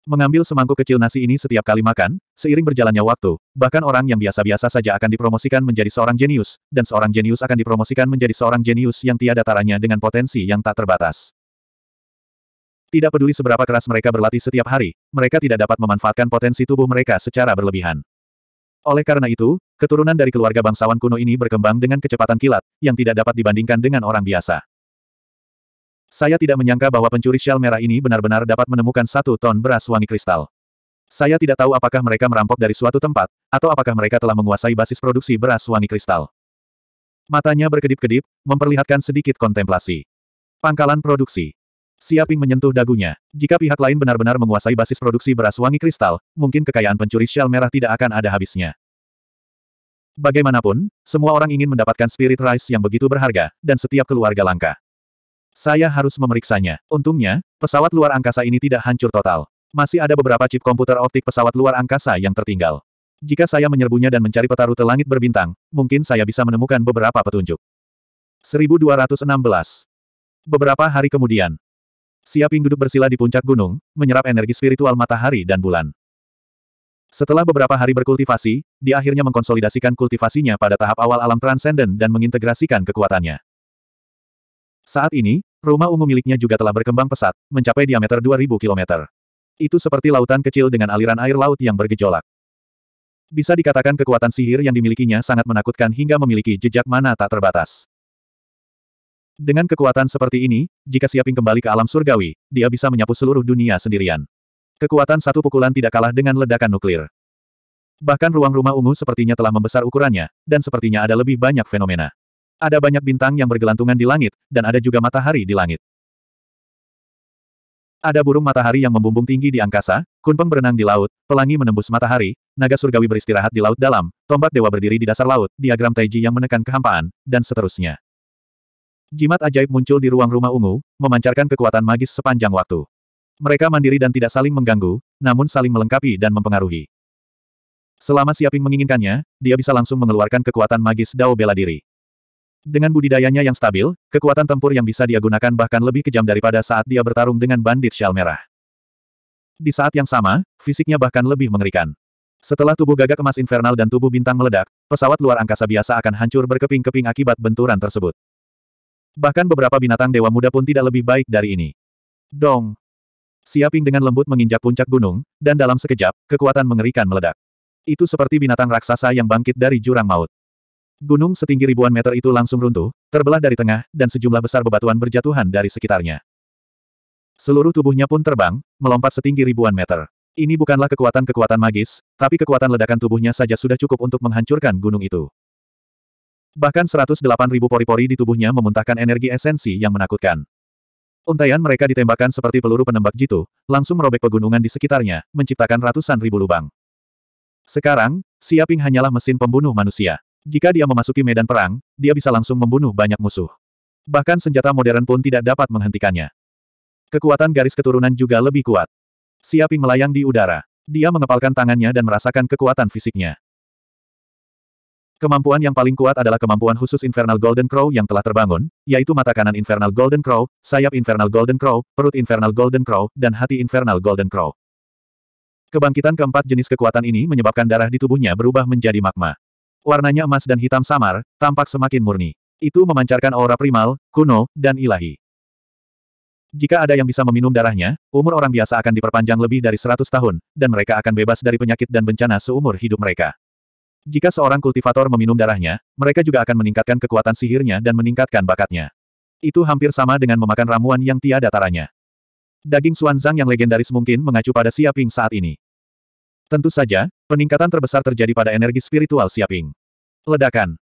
Speaker 1: Mengambil semangkuk kecil nasi ini setiap kali makan, seiring berjalannya waktu, bahkan orang yang biasa-biasa saja akan dipromosikan menjadi seorang jenius, dan seorang jenius akan dipromosikan menjadi seorang jenius yang tiada taranya dengan potensi yang tak terbatas. Tidak peduli seberapa keras mereka berlatih setiap hari, mereka tidak dapat memanfaatkan potensi tubuh mereka secara berlebihan. Oleh karena itu, keturunan dari keluarga bangsawan kuno ini berkembang dengan kecepatan kilat, yang tidak dapat dibandingkan dengan orang biasa. Saya tidak menyangka bahwa pencuri shell merah ini benar-benar dapat menemukan satu ton beras wangi kristal. Saya tidak tahu apakah mereka merampok dari suatu tempat, atau apakah mereka telah menguasai basis produksi beras wangi kristal. Matanya berkedip-kedip, memperlihatkan sedikit kontemplasi. Pangkalan produksi. Siaping menyentuh dagunya. Jika pihak lain benar-benar menguasai basis produksi beras wangi kristal, mungkin kekayaan pencuri shell merah tidak akan ada habisnya. Bagaimanapun, semua orang ingin mendapatkan spirit rice yang begitu berharga, dan setiap keluarga langka. Saya harus memeriksanya. Untungnya, pesawat luar angkasa ini tidak hancur total. Masih ada beberapa chip komputer optik pesawat luar angkasa yang tertinggal. Jika saya menyerbunya dan mencari peta rute langit berbintang, mungkin saya bisa menemukan beberapa petunjuk. 1216. Beberapa hari kemudian, Siaping duduk bersila di puncak gunung, menyerap energi spiritual matahari dan bulan. Setelah beberapa hari berkultivasi, dia akhirnya mengkonsolidasikan kultivasinya pada tahap awal alam transenden dan mengintegrasikan kekuatannya. Saat ini, rumah ungu miliknya juga telah berkembang pesat, mencapai diameter 2000 km. Itu seperti lautan kecil dengan aliran air laut yang bergejolak. Bisa dikatakan kekuatan sihir yang dimilikinya sangat menakutkan hingga memiliki jejak mana tak terbatas. Dengan kekuatan seperti ini, jika Siaping kembali ke alam surgawi, dia bisa menyapu seluruh dunia sendirian. Kekuatan satu pukulan tidak kalah dengan ledakan nuklir. Bahkan ruang rumah ungu sepertinya telah membesar ukurannya, dan sepertinya ada lebih banyak fenomena. Ada banyak bintang yang bergelantungan di langit, dan ada juga matahari di langit. Ada burung matahari yang membumbung tinggi di angkasa, kunpeng berenang di laut, pelangi menembus matahari, naga surgawi beristirahat di laut dalam, tombak dewa berdiri di dasar laut, diagram Taiji yang menekan kehampaan, dan seterusnya. Jimat ajaib muncul di ruang rumah ungu, memancarkan kekuatan magis sepanjang waktu. Mereka mandiri dan tidak saling mengganggu, namun saling melengkapi dan mempengaruhi. Selama Siaping menginginkannya, dia bisa langsung mengeluarkan kekuatan magis Dao bela diri. Dengan budidayanya yang stabil, kekuatan tempur yang bisa dia gunakan bahkan lebih kejam daripada saat dia bertarung dengan bandit shell merah. Di saat yang sama, fisiknya bahkan lebih mengerikan. Setelah tubuh gagak emas infernal dan tubuh bintang meledak, pesawat luar angkasa biasa akan hancur berkeping-keping akibat benturan tersebut. Bahkan beberapa binatang dewa muda pun tidak lebih baik dari ini. Dong! Siaping dengan lembut menginjak puncak gunung, dan dalam sekejap, kekuatan mengerikan meledak. Itu seperti binatang raksasa yang bangkit dari jurang maut. Gunung setinggi ribuan meter itu langsung runtuh, terbelah dari tengah, dan sejumlah besar bebatuan berjatuhan dari sekitarnya. Seluruh tubuhnya pun terbang, melompat setinggi ribuan meter. Ini bukanlah kekuatan-kekuatan magis, tapi kekuatan ledakan tubuhnya saja sudah cukup untuk menghancurkan gunung itu. Bahkan 108.000 pori-pori di tubuhnya memuntahkan energi esensi yang menakutkan. Untaian mereka ditembakkan seperti peluru penembak jitu, langsung merobek pegunungan di sekitarnya, menciptakan ratusan ribu lubang. Sekarang, Siaping hanyalah mesin pembunuh manusia. Jika dia memasuki medan perang, dia bisa langsung membunuh banyak musuh. Bahkan senjata modern pun tidak dapat menghentikannya. Kekuatan garis keturunan juga lebih kuat. Siaping melayang di udara. Dia mengepalkan tangannya dan merasakan kekuatan fisiknya. Kemampuan yang paling kuat adalah kemampuan khusus Infernal Golden Crow yang telah terbangun, yaitu mata kanan Infernal Golden Crow, sayap Infernal Golden Crow, perut Infernal Golden Crow, dan hati Infernal Golden Crow. Kebangkitan keempat jenis kekuatan ini menyebabkan darah di tubuhnya berubah menjadi magma. Warnanya emas dan hitam samar, tampak semakin murni. Itu memancarkan aura primal, kuno, dan ilahi. Jika ada yang bisa meminum darahnya, umur orang biasa akan diperpanjang lebih dari 100 tahun, dan mereka akan bebas dari penyakit dan bencana seumur hidup mereka. Jika seorang kultivator meminum darahnya, mereka juga akan meningkatkan kekuatan sihirnya dan meningkatkan bakatnya. Itu hampir sama dengan memakan ramuan yang tiada taranya. Daging Xuanzang yang legendaris mungkin mengacu pada siaping saat ini. Tentu saja, peningkatan terbesar terjadi pada energi spiritual Siaping. Ledakan.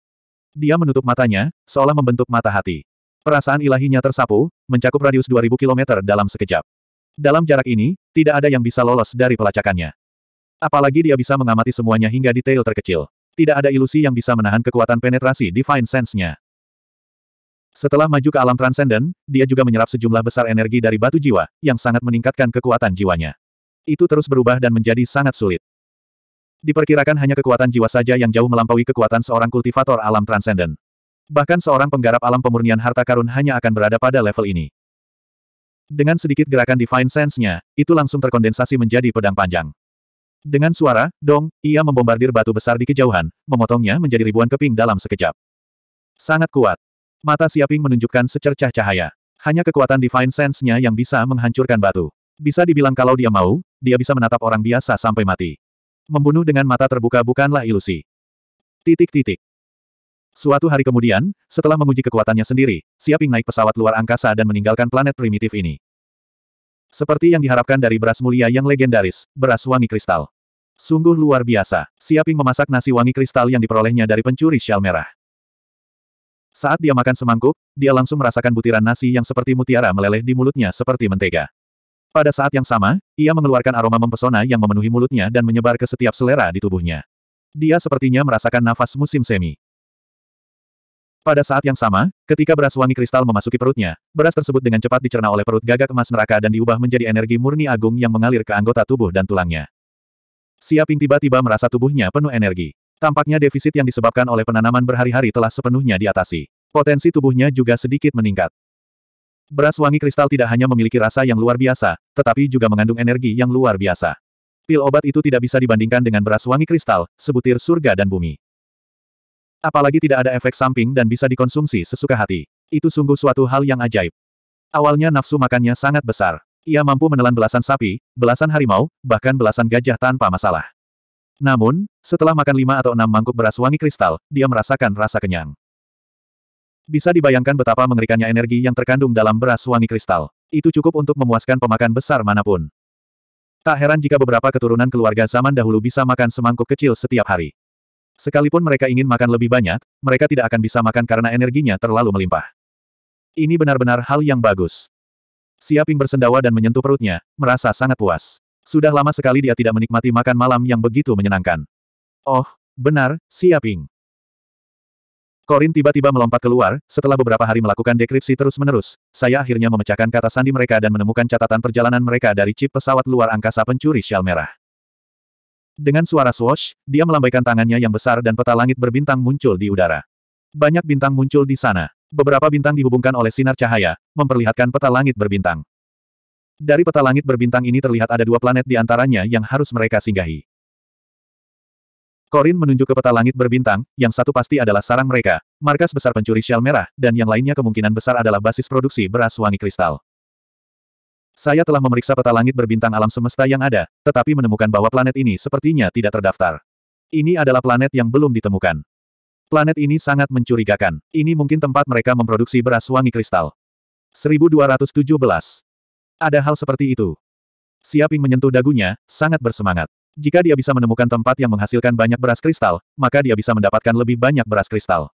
Speaker 1: Dia menutup matanya, seolah membentuk mata hati. Perasaan ilahinya tersapu, mencakup radius 2000 km dalam sekejap. Dalam jarak ini, tidak ada yang bisa lolos dari pelacakannya. Apalagi dia bisa mengamati semuanya hingga detail terkecil. Tidak ada ilusi yang bisa menahan kekuatan penetrasi Divine Sense-nya. Setelah maju ke alam transenden, dia juga menyerap sejumlah besar energi dari batu jiwa, yang sangat meningkatkan kekuatan jiwanya itu terus berubah dan menjadi sangat sulit. Diperkirakan hanya kekuatan jiwa saja yang jauh melampaui kekuatan seorang kultivator alam transenden. Bahkan seorang penggarap alam pemurnian harta karun hanya akan berada pada level ini. Dengan sedikit gerakan Divine Sense-nya, itu langsung terkondensasi menjadi pedang panjang. Dengan suara, dong, ia membombardir batu besar di kejauhan, memotongnya menjadi ribuan keping dalam sekejap. Sangat kuat. Mata Siaping menunjukkan secercah cahaya. Hanya kekuatan Divine Sense-nya yang bisa menghancurkan batu. Bisa dibilang kalau dia mau, dia bisa menatap orang biasa sampai mati. Membunuh dengan mata terbuka bukanlah ilusi. Titik-titik. Suatu hari kemudian, setelah menguji kekuatannya sendiri, Siaping naik pesawat luar angkasa dan meninggalkan planet primitif ini. Seperti yang diharapkan dari beras mulia yang legendaris, beras wangi kristal. Sungguh luar biasa, Siaping memasak nasi wangi kristal yang diperolehnya dari pencuri shell merah. Saat dia makan semangkuk, dia langsung merasakan butiran nasi yang seperti mutiara meleleh di mulutnya seperti mentega. Pada saat yang sama, ia mengeluarkan aroma mempesona yang memenuhi mulutnya dan menyebar ke setiap selera di tubuhnya. Dia sepertinya merasakan nafas musim semi. Pada saat yang sama, ketika beras wangi kristal memasuki perutnya, beras tersebut dengan cepat dicerna oleh perut gagak emas neraka dan diubah menjadi energi murni agung yang mengalir ke anggota tubuh dan tulangnya. Siaping tiba-tiba merasa tubuhnya penuh energi. Tampaknya defisit yang disebabkan oleh penanaman berhari-hari telah sepenuhnya diatasi. Potensi tubuhnya juga sedikit meningkat. Beras wangi kristal tidak hanya memiliki rasa yang luar biasa, tetapi juga mengandung energi yang luar biasa. Pil obat itu tidak bisa dibandingkan dengan beras wangi kristal, sebutir surga dan bumi. Apalagi tidak ada efek samping dan bisa dikonsumsi sesuka hati. Itu sungguh suatu hal yang ajaib. Awalnya nafsu makannya sangat besar. Ia mampu menelan belasan sapi, belasan harimau, bahkan belasan gajah tanpa masalah. Namun, setelah makan lima atau enam mangkuk beras wangi kristal, dia merasakan rasa kenyang. Bisa dibayangkan betapa mengerikannya energi yang terkandung dalam beras wangi kristal. Itu cukup untuk memuaskan pemakan besar manapun. Tak heran jika beberapa keturunan keluarga zaman dahulu bisa makan semangkuk kecil setiap hari. Sekalipun mereka ingin makan lebih banyak, mereka tidak akan bisa makan karena energinya terlalu melimpah. Ini benar-benar hal yang bagus. Siaping bersendawa dan menyentuh perutnya, merasa sangat puas. Sudah lama sekali dia tidak menikmati makan malam yang begitu menyenangkan. Oh, benar, Siaping. Korin tiba-tiba melompat keluar, setelah beberapa hari melakukan dekripsi terus-menerus, saya akhirnya memecahkan kata sandi mereka dan menemukan catatan perjalanan mereka dari chip pesawat luar angkasa pencuri shell merah. Dengan suara swash, dia melambaikan tangannya yang besar dan peta langit berbintang muncul di udara. Banyak bintang muncul di sana. Beberapa bintang dihubungkan oleh sinar cahaya, memperlihatkan peta langit berbintang. Dari peta langit berbintang ini terlihat ada dua planet di antaranya yang harus mereka singgahi. Korin menunjuk ke peta langit berbintang, yang satu pasti adalah sarang mereka, markas besar pencuri shell merah, dan yang lainnya kemungkinan besar adalah basis produksi beras wangi kristal. Saya telah memeriksa peta langit berbintang alam semesta yang ada, tetapi menemukan bahwa planet ini sepertinya tidak terdaftar. Ini adalah planet yang belum ditemukan. Planet ini sangat mencurigakan. Ini mungkin tempat mereka memproduksi beras wangi kristal. 1217. Ada hal seperti itu. Siaping menyentuh dagunya, sangat bersemangat. Jika dia bisa menemukan tempat yang menghasilkan banyak beras kristal, maka dia bisa mendapatkan lebih banyak beras kristal.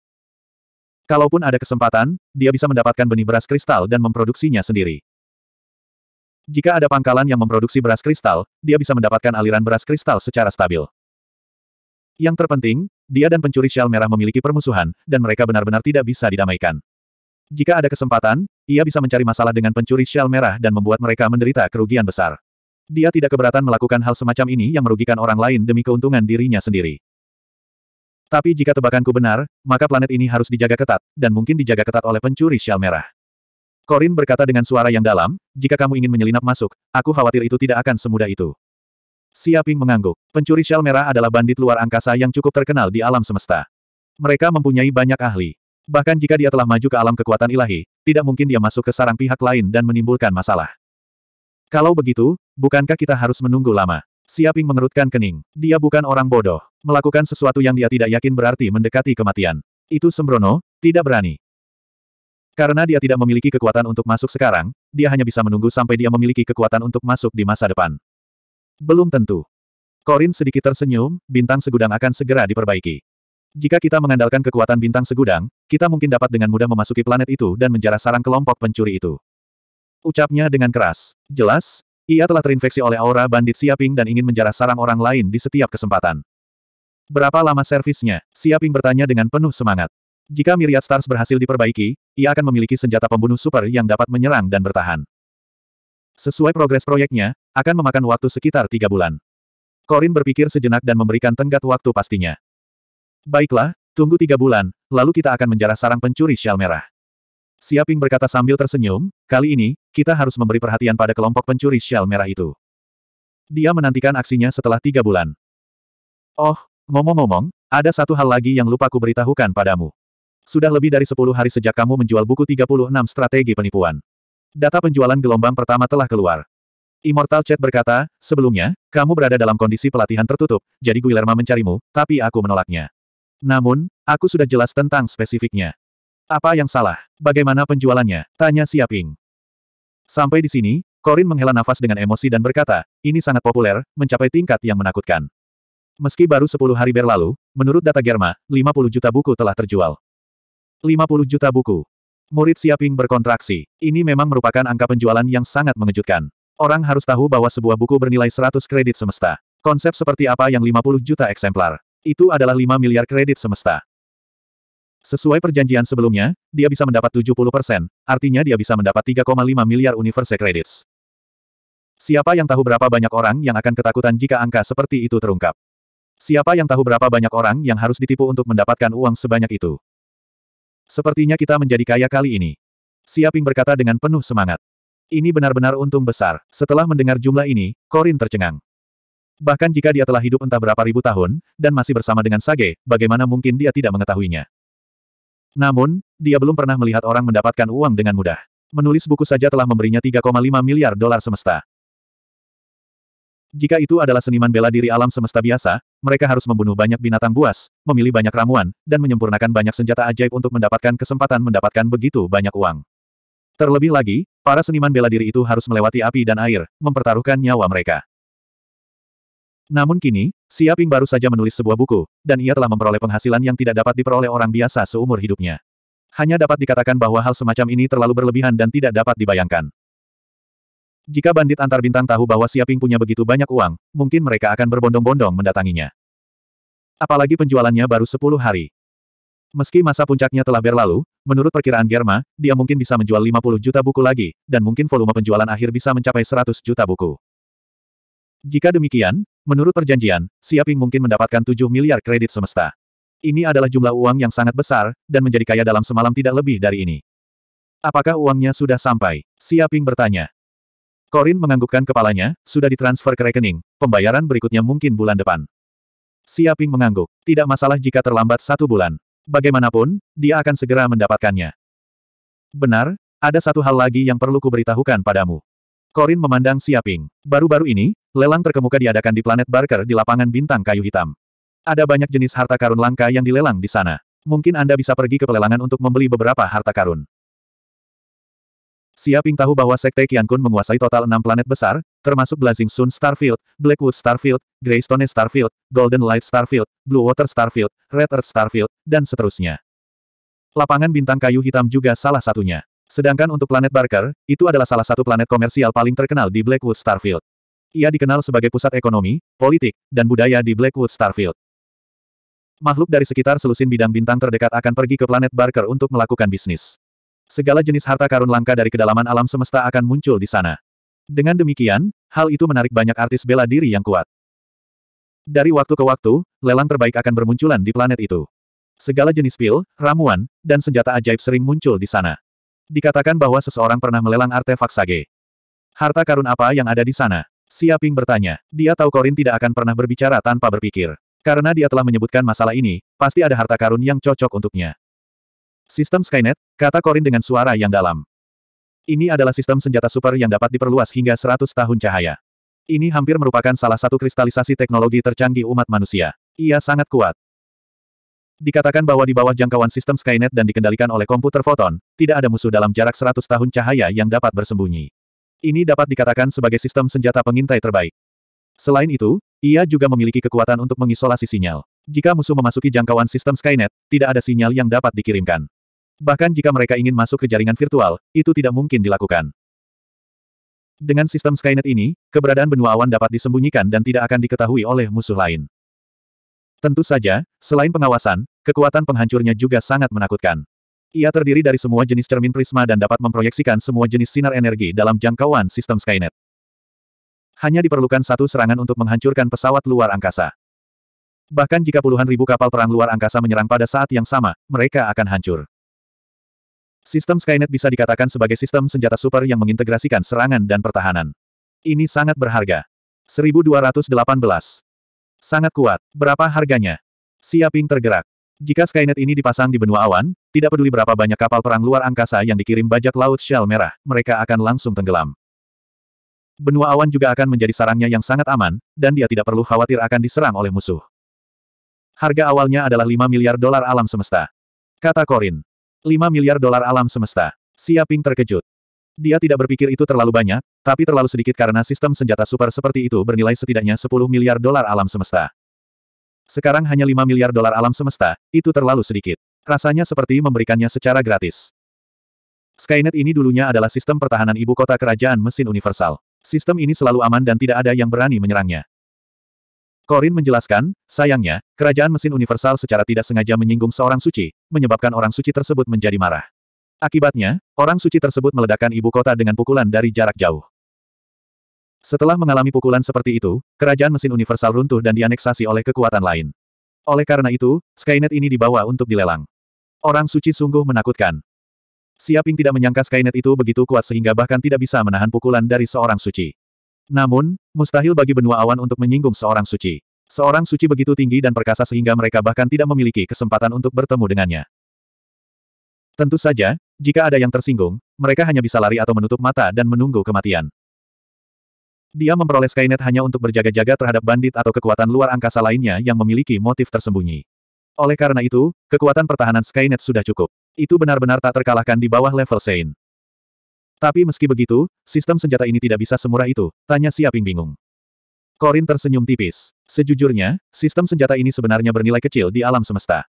Speaker 1: Kalaupun ada kesempatan, dia bisa mendapatkan benih beras kristal dan memproduksinya sendiri. Jika ada pangkalan yang memproduksi beras kristal, dia bisa mendapatkan aliran beras kristal secara stabil. Yang terpenting, dia dan pencuri shell merah memiliki permusuhan, dan mereka benar-benar tidak bisa didamaikan. Jika ada kesempatan, ia bisa mencari masalah dengan pencuri shell merah dan membuat mereka menderita kerugian besar. Dia tidak keberatan melakukan hal semacam ini yang merugikan orang lain demi keuntungan dirinya sendiri. Tapi jika tebakanku benar, maka planet ini harus dijaga ketat, dan mungkin dijaga ketat oleh pencuri shell merah. Corin berkata dengan suara yang dalam, jika kamu ingin menyelinap masuk, aku khawatir itu tidak akan semudah itu. Siaping mengangguk. Pencuri shell merah adalah bandit luar angkasa yang cukup terkenal di alam semesta. Mereka mempunyai banyak ahli. Bahkan jika dia telah maju ke alam kekuatan ilahi, tidak mungkin dia masuk ke sarang pihak lain dan menimbulkan masalah. Kalau begitu, bukankah kita harus menunggu lama? Siaping mengerutkan kening. Dia bukan orang bodoh. Melakukan sesuatu yang dia tidak yakin berarti mendekati kematian. Itu sembrono, tidak berani. Karena dia tidak memiliki kekuatan untuk masuk sekarang, dia hanya bisa menunggu sampai dia memiliki kekuatan untuk masuk di masa depan. Belum tentu. Korin sedikit tersenyum, bintang segudang akan segera diperbaiki. Jika kita mengandalkan kekuatan bintang segudang, kita mungkin dapat dengan mudah memasuki planet itu dan menjarah sarang kelompok pencuri itu. Ucapnya dengan keras. Jelas, ia telah terinfeksi oleh aura bandit Siaping dan ingin menjarah sarang orang lain di setiap kesempatan. Berapa lama servisnya? Siaping bertanya dengan penuh semangat. Jika Myriad Stars berhasil diperbaiki, ia akan memiliki senjata pembunuh super yang dapat menyerang dan bertahan. Sesuai progres proyeknya, akan memakan waktu sekitar tiga bulan. Corin berpikir sejenak dan memberikan tenggat waktu pastinya. Baiklah, tunggu tiga bulan, lalu kita akan menjarah sarang pencuri shell merah. Siaping berkata sambil tersenyum, kali ini, kita harus memberi perhatian pada kelompok pencuri shell merah itu. Dia menantikan aksinya setelah tiga bulan. Oh, ngomong-ngomong, ada satu hal lagi yang lupa ku beritahukan padamu. Sudah lebih dari sepuluh hari sejak kamu menjual buku 36 strategi penipuan. Data penjualan gelombang pertama telah keluar. Immortal Chat berkata, sebelumnya, kamu berada dalam kondisi pelatihan tertutup, jadi Guilherme mencarimu, tapi aku menolaknya. Namun, aku sudah jelas tentang spesifiknya. Apa yang salah? Bagaimana penjualannya? Tanya Siaping. Sampai di sini, Korin menghela nafas dengan emosi dan berkata, ini sangat populer, mencapai tingkat yang menakutkan. Meski baru 10 hari berlalu, menurut data Germa, 50 juta buku telah terjual. 50 juta buku. Murid Siaping berkontraksi. Ini memang merupakan angka penjualan yang sangat mengejutkan. Orang harus tahu bahwa sebuah buku bernilai 100 kredit semesta. Konsep seperti apa yang 50 juta eksemplar? Itu adalah 5 miliar kredit semesta. Sesuai perjanjian sebelumnya, dia bisa mendapat 70%, artinya dia bisa mendapat 3,5 miliar universe credits. Siapa yang tahu berapa banyak orang yang akan ketakutan jika angka seperti itu terungkap? Siapa yang tahu berapa banyak orang yang harus ditipu untuk mendapatkan uang sebanyak itu? Sepertinya kita menjadi kaya kali ini. Siaping berkata dengan penuh semangat. Ini benar-benar untung besar. Setelah mendengar jumlah ini, Korin tercengang. Bahkan jika dia telah hidup entah berapa ribu tahun, dan masih bersama dengan Sage, bagaimana mungkin dia tidak mengetahuinya? Namun, dia belum pernah melihat orang mendapatkan uang dengan mudah. Menulis buku saja telah memberinya 3,5 miliar dolar semesta. Jika itu adalah seniman bela diri alam semesta biasa, mereka harus membunuh banyak binatang buas, memilih banyak ramuan, dan menyempurnakan banyak senjata ajaib untuk mendapatkan kesempatan mendapatkan begitu banyak uang. Terlebih lagi, para seniman bela diri itu harus melewati api dan air, mempertaruhkan nyawa mereka. Namun kini, Siaping baru saja menulis sebuah buku, dan ia telah memperoleh penghasilan yang tidak dapat diperoleh orang biasa seumur hidupnya. Hanya dapat dikatakan bahwa hal semacam ini terlalu berlebihan dan tidak dapat dibayangkan. Jika bandit antar bintang tahu bahwa Siaping punya begitu banyak uang, mungkin mereka akan berbondong-bondong mendatanginya. Apalagi penjualannya baru 10 hari. Meski masa puncaknya telah berlalu, menurut perkiraan Germa, dia mungkin bisa menjual 50 juta buku lagi, dan mungkin volume penjualan akhir bisa mencapai 100 juta buku. Jika demikian, menurut perjanjian, Siaping mungkin mendapatkan 7 miliar kredit semesta. Ini adalah jumlah uang yang sangat besar, dan menjadi kaya dalam semalam tidak lebih dari ini. Apakah uangnya sudah sampai? Siaping bertanya. Korin menganggukkan kepalanya, sudah ditransfer ke rekening, pembayaran berikutnya mungkin bulan depan. Siaping mengangguk, tidak masalah jika terlambat satu bulan. Bagaimanapun, dia akan segera mendapatkannya. Benar, ada satu hal lagi yang perlu kuberitahukan padamu. Korin memandang Siaping. Baru-baru ini, lelang terkemuka diadakan di planet Barker di lapangan bintang kayu hitam. Ada banyak jenis harta karun langka yang dilelang di sana. Mungkin Anda bisa pergi ke pelelangan untuk membeli beberapa harta karun. Siaping tahu bahwa Sekte Kian Kun menguasai total enam planet besar, termasuk Blazing Sun Starfield, Blackwood Starfield, Greystone Starfield, Golden Light Starfield, Blue Water Starfield, Red Earth Starfield, dan seterusnya. Lapangan bintang kayu hitam juga salah satunya. Sedangkan untuk planet Barker, itu adalah salah satu planet komersial paling terkenal di Blackwood Starfield. Ia dikenal sebagai pusat ekonomi, politik, dan budaya di Blackwood Starfield. Makhluk dari sekitar selusin bidang bintang terdekat akan pergi ke planet Barker untuk melakukan bisnis. Segala jenis harta karun langka dari kedalaman alam semesta akan muncul di sana. Dengan demikian, hal itu menarik banyak artis bela diri yang kuat. Dari waktu ke waktu, lelang terbaik akan bermunculan di planet itu. Segala jenis pil, ramuan, dan senjata ajaib sering muncul di sana. Dikatakan bahwa seseorang pernah melelang artefak sage. Harta karun apa yang ada di sana? Siaping bertanya. Dia tahu Korin tidak akan pernah berbicara tanpa berpikir. Karena dia telah menyebutkan masalah ini, pasti ada harta karun yang cocok untuknya. Sistem Skynet, kata Korin dengan suara yang dalam. Ini adalah sistem senjata super yang dapat diperluas hingga 100 tahun cahaya. Ini hampir merupakan salah satu kristalisasi teknologi tercanggih umat manusia. Ia sangat kuat. Dikatakan bahwa di bawah jangkauan sistem Skynet dan dikendalikan oleh komputer foton, tidak ada musuh dalam jarak 100 tahun cahaya yang dapat bersembunyi. Ini dapat dikatakan sebagai sistem senjata pengintai terbaik. Selain itu, ia juga memiliki kekuatan untuk mengisolasi sinyal. Jika musuh memasuki jangkauan sistem Skynet, tidak ada sinyal yang dapat dikirimkan. Bahkan jika mereka ingin masuk ke jaringan virtual, itu tidak mungkin dilakukan. Dengan sistem Skynet ini, keberadaan benua awan dapat disembunyikan dan tidak akan diketahui oleh musuh lain. Tentu saja, selain pengawasan, kekuatan penghancurnya juga sangat menakutkan. Ia terdiri dari semua jenis cermin prisma dan dapat memproyeksikan semua jenis sinar energi dalam jangkauan sistem Skynet. Hanya diperlukan satu serangan untuk menghancurkan pesawat luar angkasa. Bahkan jika puluhan ribu kapal perang luar angkasa menyerang pada saat yang sama, mereka akan hancur. Sistem Skynet bisa dikatakan sebagai sistem senjata super yang mengintegrasikan serangan dan pertahanan. Ini sangat berharga. 1218 Sangat kuat. Berapa harganya? Siaping tergerak. Jika Skynet ini dipasang di benua awan, tidak peduli berapa banyak kapal perang luar angkasa yang dikirim bajak laut Shell Merah, mereka akan langsung tenggelam. Benua awan juga akan menjadi sarangnya yang sangat aman, dan dia tidak perlu khawatir akan diserang oleh musuh. Harga awalnya adalah 5 miliar dolar alam semesta. Kata Korin. 5 miliar dolar alam semesta. Siaping terkejut. Dia tidak berpikir itu terlalu banyak, tapi terlalu sedikit karena sistem senjata super seperti itu bernilai setidaknya 10 miliar dolar alam semesta. Sekarang hanya 5 miliar dolar alam semesta, itu terlalu sedikit. Rasanya seperti memberikannya secara gratis. Skynet ini dulunya adalah sistem pertahanan ibu kota kerajaan mesin universal. Sistem ini selalu aman dan tidak ada yang berani menyerangnya. Corin menjelaskan, sayangnya, kerajaan mesin universal secara tidak sengaja menyinggung seorang suci, menyebabkan orang suci tersebut menjadi marah. Akibatnya, orang suci tersebut meledakkan ibu kota dengan pukulan dari jarak jauh. Setelah mengalami pukulan seperti itu, kerajaan mesin universal runtuh dan dianeksasi oleh kekuatan lain. Oleh karena itu, Skynet ini dibawa untuk dilelang. Orang suci sungguh menakutkan. Siaping tidak menyangka Skynet itu begitu kuat sehingga bahkan tidak bisa menahan pukulan dari seorang suci. Namun, mustahil bagi benua awan untuk menyinggung seorang suci. Seorang suci begitu tinggi dan perkasa sehingga mereka bahkan tidak memiliki kesempatan untuk bertemu dengannya. Tentu saja, jika ada yang tersinggung, mereka hanya bisa lari atau menutup mata dan menunggu kematian. Dia memperoleh Skynet hanya untuk berjaga-jaga terhadap bandit atau kekuatan luar angkasa lainnya yang memiliki motif tersembunyi. Oleh karena itu, kekuatan pertahanan Skynet sudah cukup. Itu benar-benar tak terkalahkan di bawah level Sein. Tapi meski begitu, sistem senjata ini tidak bisa semurah itu, tanya Siaping bingung. Korin tersenyum tipis. Sejujurnya, sistem senjata ini sebenarnya bernilai kecil di alam semesta.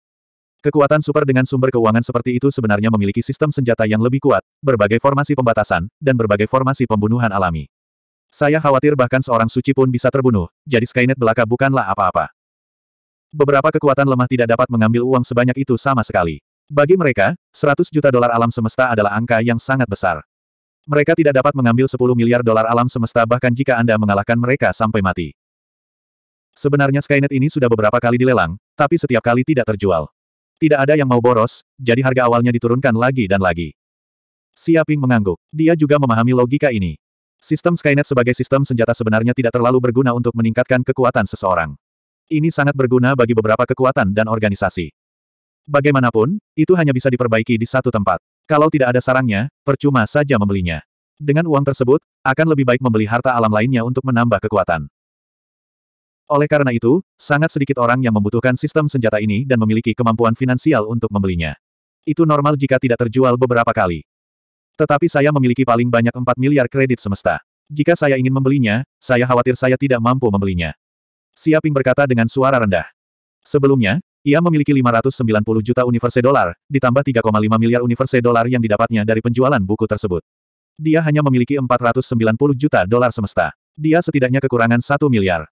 Speaker 1: Kekuatan super dengan sumber keuangan seperti itu sebenarnya memiliki sistem senjata yang lebih kuat, berbagai formasi pembatasan, dan berbagai formasi pembunuhan alami. Saya khawatir bahkan seorang suci pun bisa terbunuh, jadi Skynet belaka bukanlah apa-apa. Beberapa kekuatan lemah tidak dapat mengambil uang sebanyak itu sama sekali. Bagi mereka, 100 juta dolar alam semesta adalah angka yang sangat besar. Mereka tidak dapat mengambil 10 miliar dolar alam semesta bahkan jika Anda mengalahkan mereka sampai mati. Sebenarnya Skynet ini sudah beberapa kali dilelang, tapi setiap kali tidak terjual. Tidak ada yang mau boros, jadi harga awalnya diturunkan lagi dan lagi. Siaping mengangguk. Dia juga memahami logika ini. Sistem Skynet sebagai sistem senjata sebenarnya tidak terlalu berguna untuk meningkatkan kekuatan seseorang. Ini sangat berguna bagi beberapa kekuatan dan organisasi. Bagaimanapun, itu hanya bisa diperbaiki di satu tempat. Kalau tidak ada sarangnya, percuma saja membelinya. Dengan uang tersebut, akan lebih baik membeli harta alam lainnya untuk menambah kekuatan. Oleh karena itu, sangat sedikit orang yang membutuhkan sistem senjata ini dan memiliki kemampuan finansial untuk membelinya. Itu normal jika tidak terjual beberapa kali. Tetapi saya memiliki paling banyak 4 miliar kredit semesta. Jika saya ingin membelinya, saya khawatir saya tidak mampu membelinya. Siaping berkata dengan suara rendah. Sebelumnya, ia memiliki 590 juta universe dolar, ditambah 3,5 miliar universe dolar yang didapatnya dari penjualan buku tersebut. Dia hanya memiliki 490 juta dolar semesta. Dia setidaknya kekurangan 1 miliar.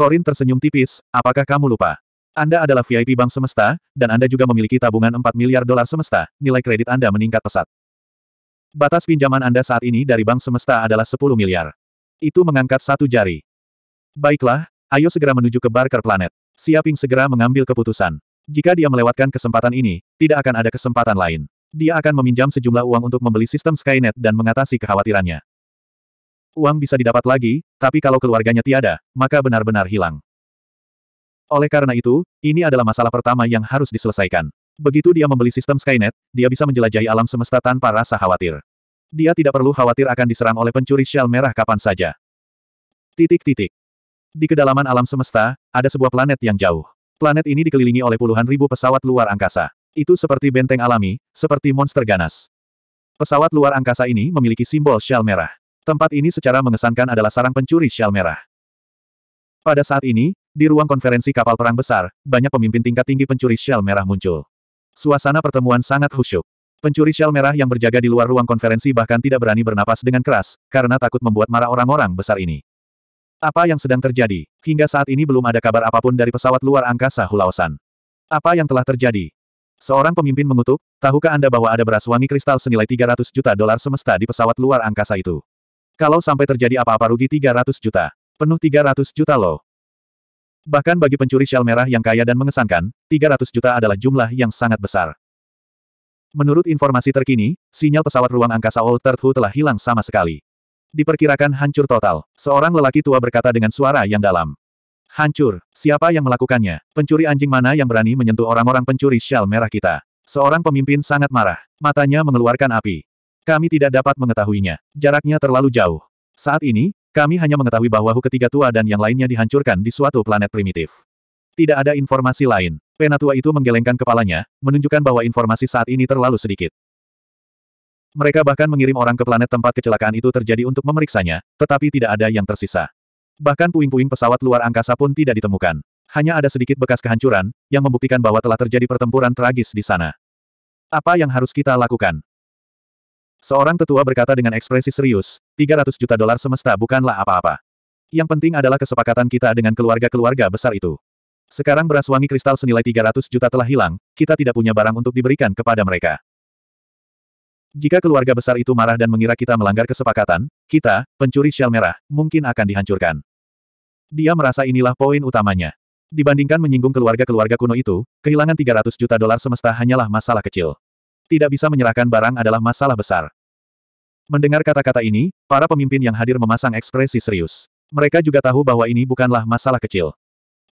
Speaker 1: Korin tersenyum tipis, apakah kamu lupa? Anda adalah VIP Bank Semesta, dan Anda juga memiliki tabungan 4 miliar dolar semesta, nilai kredit Anda meningkat pesat. Batas pinjaman Anda saat ini dari Bank Semesta adalah 10 miliar. Itu mengangkat satu jari. Baiklah, ayo segera menuju ke Barker Planet. Siaping segera mengambil keputusan. Jika dia melewatkan kesempatan ini, tidak akan ada kesempatan lain. Dia akan meminjam sejumlah uang untuk membeli sistem Skynet dan mengatasi kekhawatirannya. Uang bisa didapat lagi, tapi kalau keluarganya tiada, maka benar-benar hilang. Oleh karena itu, ini adalah masalah pertama yang harus diselesaikan. Begitu dia membeli sistem Skynet, dia bisa menjelajahi alam semesta tanpa rasa khawatir. Dia tidak perlu khawatir akan diserang oleh pencuri shell merah kapan saja. Titik-titik. Di kedalaman alam semesta, ada sebuah planet yang jauh. Planet ini dikelilingi oleh puluhan ribu pesawat luar angkasa. Itu seperti benteng alami, seperti monster ganas. Pesawat luar angkasa ini memiliki simbol shell merah. Tempat ini secara mengesankan adalah sarang pencuri shell merah. Pada saat ini, di ruang konferensi kapal perang besar, banyak pemimpin tingkat tinggi pencuri shell merah muncul. Suasana pertemuan sangat khusyuk. Pencuri shell merah yang berjaga di luar ruang konferensi bahkan tidak berani bernapas dengan keras, karena takut membuat marah orang-orang besar ini. Apa yang sedang terjadi? Hingga saat ini belum ada kabar apapun dari pesawat luar angkasa Hulaosan. Apa yang telah terjadi? Seorang pemimpin mengutuk, tahukah Anda bahwa ada beras wangi kristal senilai 300 juta dolar semesta di pesawat luar angkasa itu? Kalau sampai terjadi apa-apa rugi 300 juta. Penuh 300 juta loh. Bahkan bagi pencuri shell merah yang kaya dan mengesankan, 300 juta adalah jumlah yang sangat besar. Menurut informasi terkini, sinyal pesawat ruang angkasa Old Earth Who telah hilang sama sekali. Diperkirakan hancur total. Seorang lelaki tua berkata dengan suara yang dalam. Hancur. Siapa yang melakukannya? Pencuri anjing mana yang berani menyentuh orang-orang pencuri shell merah kita? Seorang pemimpin sangat marah. Matanya mengeluarkan api. Kami tidak dapat mengetahuinya. Jaraknya terlalu jauh. Saat ini, kami hanya mengetahui bahwa Hu ketiga tua dan yang lainnya dihancurkan di suatu planet primitif. Tidak ada informasi lain. Penatua itu menggelengkan kepalanya, menunjukkan bahwa informasi saat ini terlalu sedikit. Mereka bahkan mengirim orang ke planet tempat kecelakaan itu terjadi untuk memeriksanya, tetapi tidak ada yang tersisa. Bahkan puing-puing pesawat luar angkasa pun tidak ditemukan. Hanya ada sedikit bekas kehancuran, yang membuktikan bahwa telah terjadi pertempuran tragis di sana. Apa yang harus kita lakukan? Seorang tetua berkata dengan ekspresi serius, 300 juta dolar semesta bukanlah apa-apa. Yang penting adalah kesepakatan kita dengan keluarga-keluarga besar itu. Sekarang beras wangi kristal senilai 300 juta telah hilang, kita tidak punya barang untuk diberikan kepada mereka. Jika keluarga besar itu marah dan mengira kita melanggar kesepakatan, kita, pencuri shell merah, mungkin akan dihancurkan. Dia merasa inilah poin utamanya. Dibandingkan menyinggung keluarga-keluarga kuno itu, kehilangan 300 juta dolar semesta hanyalah masalah kecil tidak bisa menyerahkan barang adalah masalah besar. Mendengar kata-kata ini, para pemimpin yang hadir memasang ekspresi serius. Mereka juga tahu bahwa ini bukanlah masalah kecil.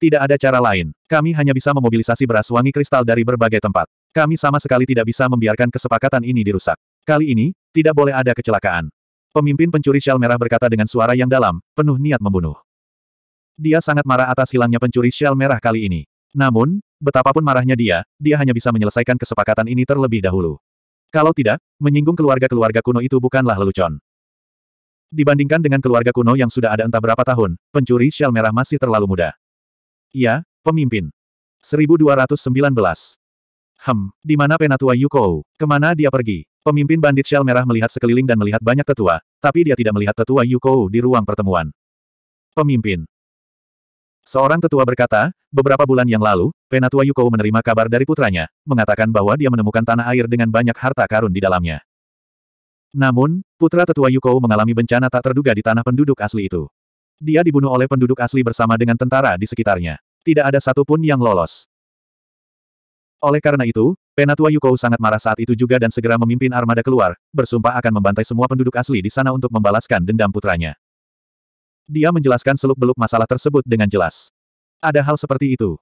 Speaker 1: Tidak ada cara lain. Kami hanya bisa memobilisasi beras wangi kristal dari berbagai tempat. Kami sama sekali tidak bisa membiarkan kesepakatan ini dirusak. Kali ini, tidak boleh ada kecelakaan. Pemimpin pencuri shell merah berkata dengan suara yang dalam, penuh niat membunuh. Dia sangat marah atas hilangnya pencuri shell merah kali ini. Namun, Betapapun marahnya dia, dia hanya bisa menyelesaikan kesepakatan ini terlebih dahulu. Kalau tidak, menyinggung keluarga-keluarga kuno itu bukanlah lelucon. Dibandingkan dengan keluarga kuno yang sudah ada entah berapa tahun, pencuri shell merah masih terlalu muda. Ya, pemimpin. 1219. Hem, di mana penatua Yukou? Kemana dia pergi? Pemimpin bandit shell merah melihat sekeliling dan melihat banyak tetua, tapi dia tidak melihat tetua Yukou di ruang pertemuan. Pemimpin, Seorang tetua berkata, beberapa bulan yang lalu, Penatua Yuko menerima kabar dari putranya, mengatakan bahwa dia menemukan tanah air dengan banyak harta karun di dalamnya. Namun, putra tetua Yuko mengalami bencana tak terduga di tanah penduduk asli itu. Dia dibunuh oleh penduduk asli bersama dengan tentara di sekitarnya. Tidak ada satupun yang lolos. Oleh karena itu, Penatua Yuko sangat marah saat itu juga dan segera memimpin armada keluar, bersumpah akan membantai semua penduduk asli di sana untuk membalaskan dendam putranya. Dia menjelaskan seluk-beluk masalah tersebut dengan jelas. Ada hal seperti itu.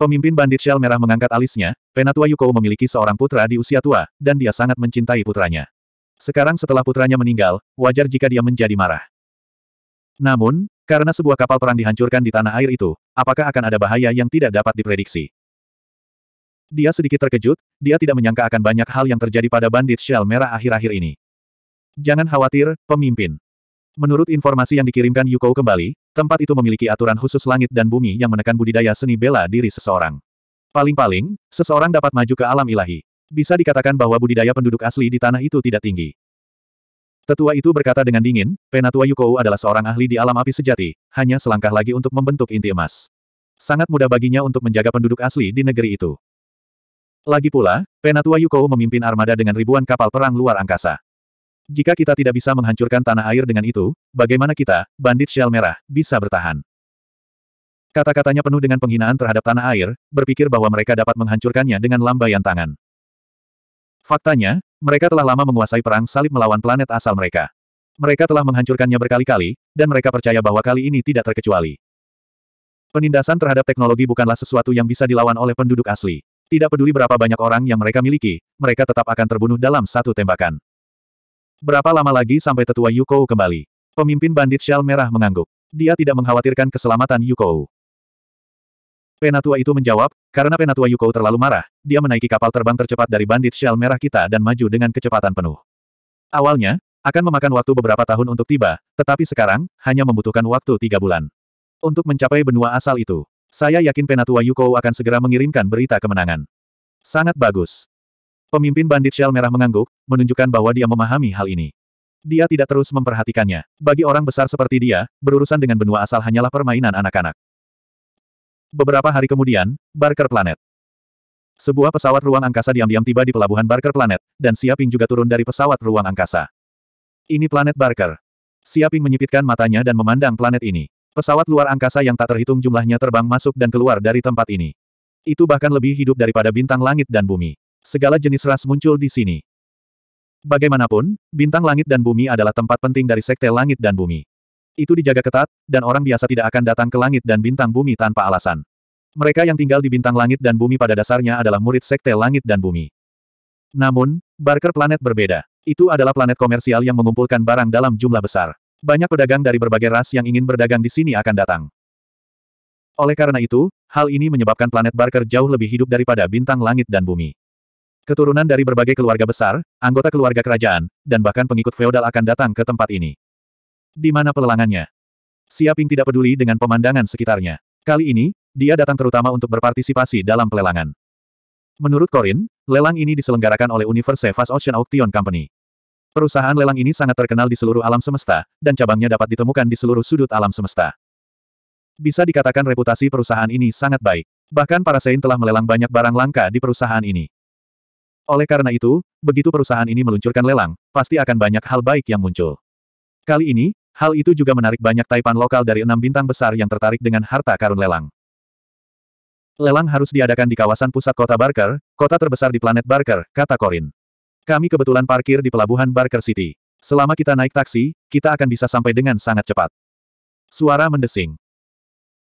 Speaker 1: Pemimpin bandit Shell Merah mengangkat alisnya, Penatua Yuko memiliki seorang putra di usia tua, dan dia sangat mencintai putranya. Sekarang setelah putranya meninggal, wajar jika dia menjadi marah. Namun, karena sebuah kapal perang dihancurkan di tanah air itu, apakah akan ada bahaya yang tidak dapat diprediksi? Dia sedikit terkejut, dia tidak menyangka akan banyak hal yang terjadi pada bandit Shell Merah akhir-akhir ini. Jangan khawatir, pemimpin. Menurut informasi yang dikirimkan Yuko kembali, tempat itu memiliki aturan khusus langit dan bumi yang menekan budidaya seni bela diri seseorang. Paling-paling, seseorang dapat maju ke alam ilahi. Bisa dikatakan bahwa budidaya penduduk asli di tanah itu tidak tinggi. Tetua itu berkata dengan dingin, Penatua Yukou adalah seorang ahli di alam api sejati, hanya selangkah lagi untuk membentuk inti emas. Sangat mudah baginya untuk menjaga penduduk asli di negeri itu. Lagi pula, Penatua Yukou memimpin armada dengan ribuan kapal perang luar angkasa. Jika kita tidak bisa menghancurkan tanah air dengan itu, bagaimana kita, bandit shell merah, bisa bertahan? Kata-katanya penuh dengan penghinaan terhadap tanah air, berpikir bahwa mereka dapat menghancurkannya dengan lambaian tangan. Faktanya, mereka telah lama menguasai perang salib melawan planet asal mereka. Mereka telah menghancurkannya berkali-kali, dan mereka percaya bahwa kali ini tidak terkecuali. Penindasan terhadap teknologi bukanlah sesuatu yang bisa dilawan oleh penduduk asli. Tidak peduli berapa banyak orang yang mereka miliki, mereka tetap akan terbunuh dalam satu tembakan. Berapa lama lagi sampai tetua Yukou kembali? Pemimpin bandit Shal Merah mengangguk. Dia tidak mengkhawatirkan keselamatan Yukou. Penatua itu menjawab, karena Penatua Yukou terlalu marah, dia menaiki kapal terbang tercepat dari bandit Shal Merah kita dan maju dengan kecepatan penuh. Awalnya, akan memakan waktu beberapa tahun untuk tiba, tetapi sekarang, hanya membutuhkan waktu tiga bulan. Untuk mencapai benua asal itu, saya yakin Penatua Yukou akan segera mengirimkan berita kemenangan. Sangat bagus. Pemimpin bandit shell merah mengangguk, menunjukkan bahwa dia memahami hal ini. Dia tidak terus memperhatikannya. Bagi orang besar seperti dia, berurusan dengan benua asal hanyalah permainan anak-anak. Beberapa hari kemudian, Barker Planet. Sebuah pesawat ruang angkasa diam-diam tiba di pelabuhan Barker Planet, dan Siaping juga turun dari pesawat ruang angkasa. Ini planet Barker. Siaping menyipitkan matanya dan memandang planet ini. Pesawat luar angkasa yang tak terhitung jumlahnya terbang masuk dan keluar dari tempat ini. Itu bahkan lebih hidup daripada bintang langit dan bumi. Segala jenis ras muncul di sini. Bagaimanapun, bintang langit dan bumi adalah tempat penting dari sekte langit dan bumi. Itu dijaga ketat, dan orang biasa tidak akan datang ke langit dan bintang bumi tanpa alasan. Mereka yang tinggal di bintang langit dan bumi pada dasarnya adalah murid sekte langit dan bumi. Namun, Barker planet berbeda. Itu adalah planet komersial yang mengumpulkan barang dalam jumlah besar. Banyak pedagang dari berbagai ras yang ingin berdagang di sini akan datang. Oleh karena itu, hal ini menyebabkan planet Barker jauh lebih hidup daripada bintang langit dan bumi. Keturunan dari berbagai keluarga besar, anggota keluarga kerajaan, dan bahkan pengikut feodal akan datang ke tempat ini. Di mana pelelangannya? Siaping tidak peduli dengan pemandangan sekitarnya. Kali ini, dia datang terutama untuk berpartisipasi dalam pelelangan. Menurut Corin, lelang ini diselenggarakan oleh Universe Fast Ocean Auction Company. Perusahaan lelang ini sangat terkenal di seluruh alam semesta, dan cabangnya dapat ditemukan di seluruh sudut alam semesta. Bisa dikatakan reputasi perusahaan ini sangat baik. Bahkan para Sein telah melelang banyak barang langka di perusahaan ini. Oleh karena itu, begitu perusahaan ini meluncurkan lelang, pasti akan banyak hal baik yang muncul. Kali ini, hal itu juga menarik banyak taipan lokal dari enam bintang besar yang tertarik dengan harta karun lelang. Lelang harus diadakan di kawasan pusat kota Barker, kota terbesar di planet Barker, kata Corin. Kami kebetulan parkir di pelabuhan Barker City. Selama kita naik taksi, kita akan bisa sampai dengan sangat cepat. Suara mendesing.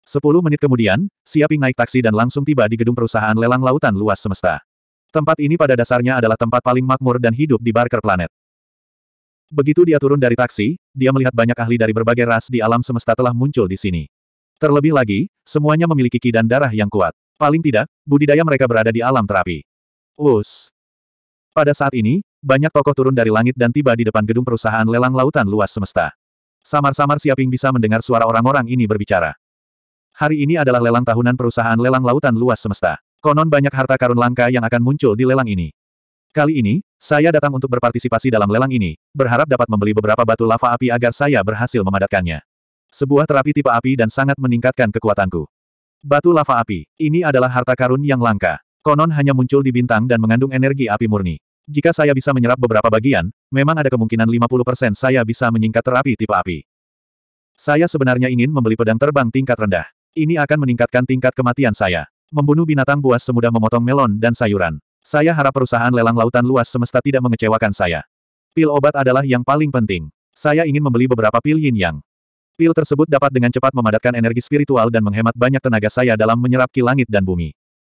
Speaker 1: Sepuluh menit kemudian, Siaping naik taksi dan langsung tiba di gedung perusahaan lelang lautan luas semesta. Tempat ini pada dasarnya adalah tempat paling makmur dan hidup di Barker Planet. Begitu dia turun dari taksi, dia melihat banyak ahli dari berbagai ras di alam semesta telah muncul di sini. Terlebih lagi, semuanya memiliki ki dan darah yang kuat. Paling tidak, budidaya mereka berada di alam terapi. Us. Pada saat ini, banyak tokoh turun dari langit dan tiba di depan gedung perusahaan lelang lautan luas semesta. Samar-samar Siaping bisa mendengar suara orang-orang ini berbicara. Hari ini adalah lelang tahunan perusahaan lelang lautan luas semesta. Konon banyak harta karun langka yang akan muncul di lelang ini. Kali ini, saya datang untuk berpartisipasi dalam lelang ini, berharap dapat membeli beberapa batu lava api agar saya berhasil memadatkannya. Sebuah terapi tipe api dan sangat meningkatkan kekuatanku. Batu lava api, ini adalah harta karun yang langka. Konon hanya muncul di bintang dan mengandung energi api murni. Jika saya bisa menyerap beberapa bagian, memang ada kemungkinan 50% saya bisa menyingkat terapi tipe api. Saya sebenarnya ingin membeli pedang terbang tingkat rendah. Ini akan meningkatkan tingkat kematian saya. Membunuh binatang buas semudah memotong melon dan sayuran. Saya harap perusahaan lelang lautan luas semesta tidak mengecewakan saya. Pil obat adalah yang paling penting. Saya ingin membeli beberapa pil yin yang. Pil tersebut dapat dengan cepat memadatkan energi spiritual dan menghemat banyak tenaga saya dalam menyerap ki langit dan bumi.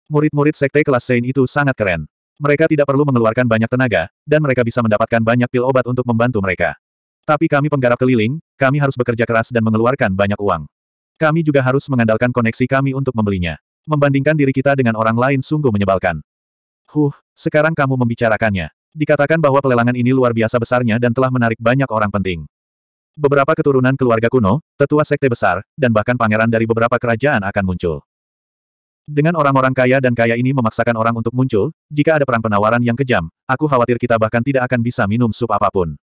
Speaker 1: Murid-murid sekte kelas Sein itu sangat keren. Mereka tidak perlu mengeluarkan banyak tenaga, dan mereka bisa mendapatkan banyak pil obat untuk membantu mereka. Tapi kami penggarap keliling, kami harus bekerja keras dan mengeluarkan banyak uang. Kami juga harus mengandalkan koneksi kami untuk membelinya. Membandingkan diri kita dengan orang lain sungguh menyebalkan. Huh, sekarang kamu membicarakannya. Dikatakan bahwa pelelangan ini luar biasa besarnya dan telah menarik banyak orang penting. Beberapa keturunan keluarga kuno, tetua sekte besar, dan bahkan pangeran dari beberapa kerajaan akan muncul. Dengan orang-orang kaya dan kaya ini memaksakan orang untuk muncul, jika ada perang penawaran yang kejam, aku khawatir kita bahkan tidak akan bisa minum sup apapun.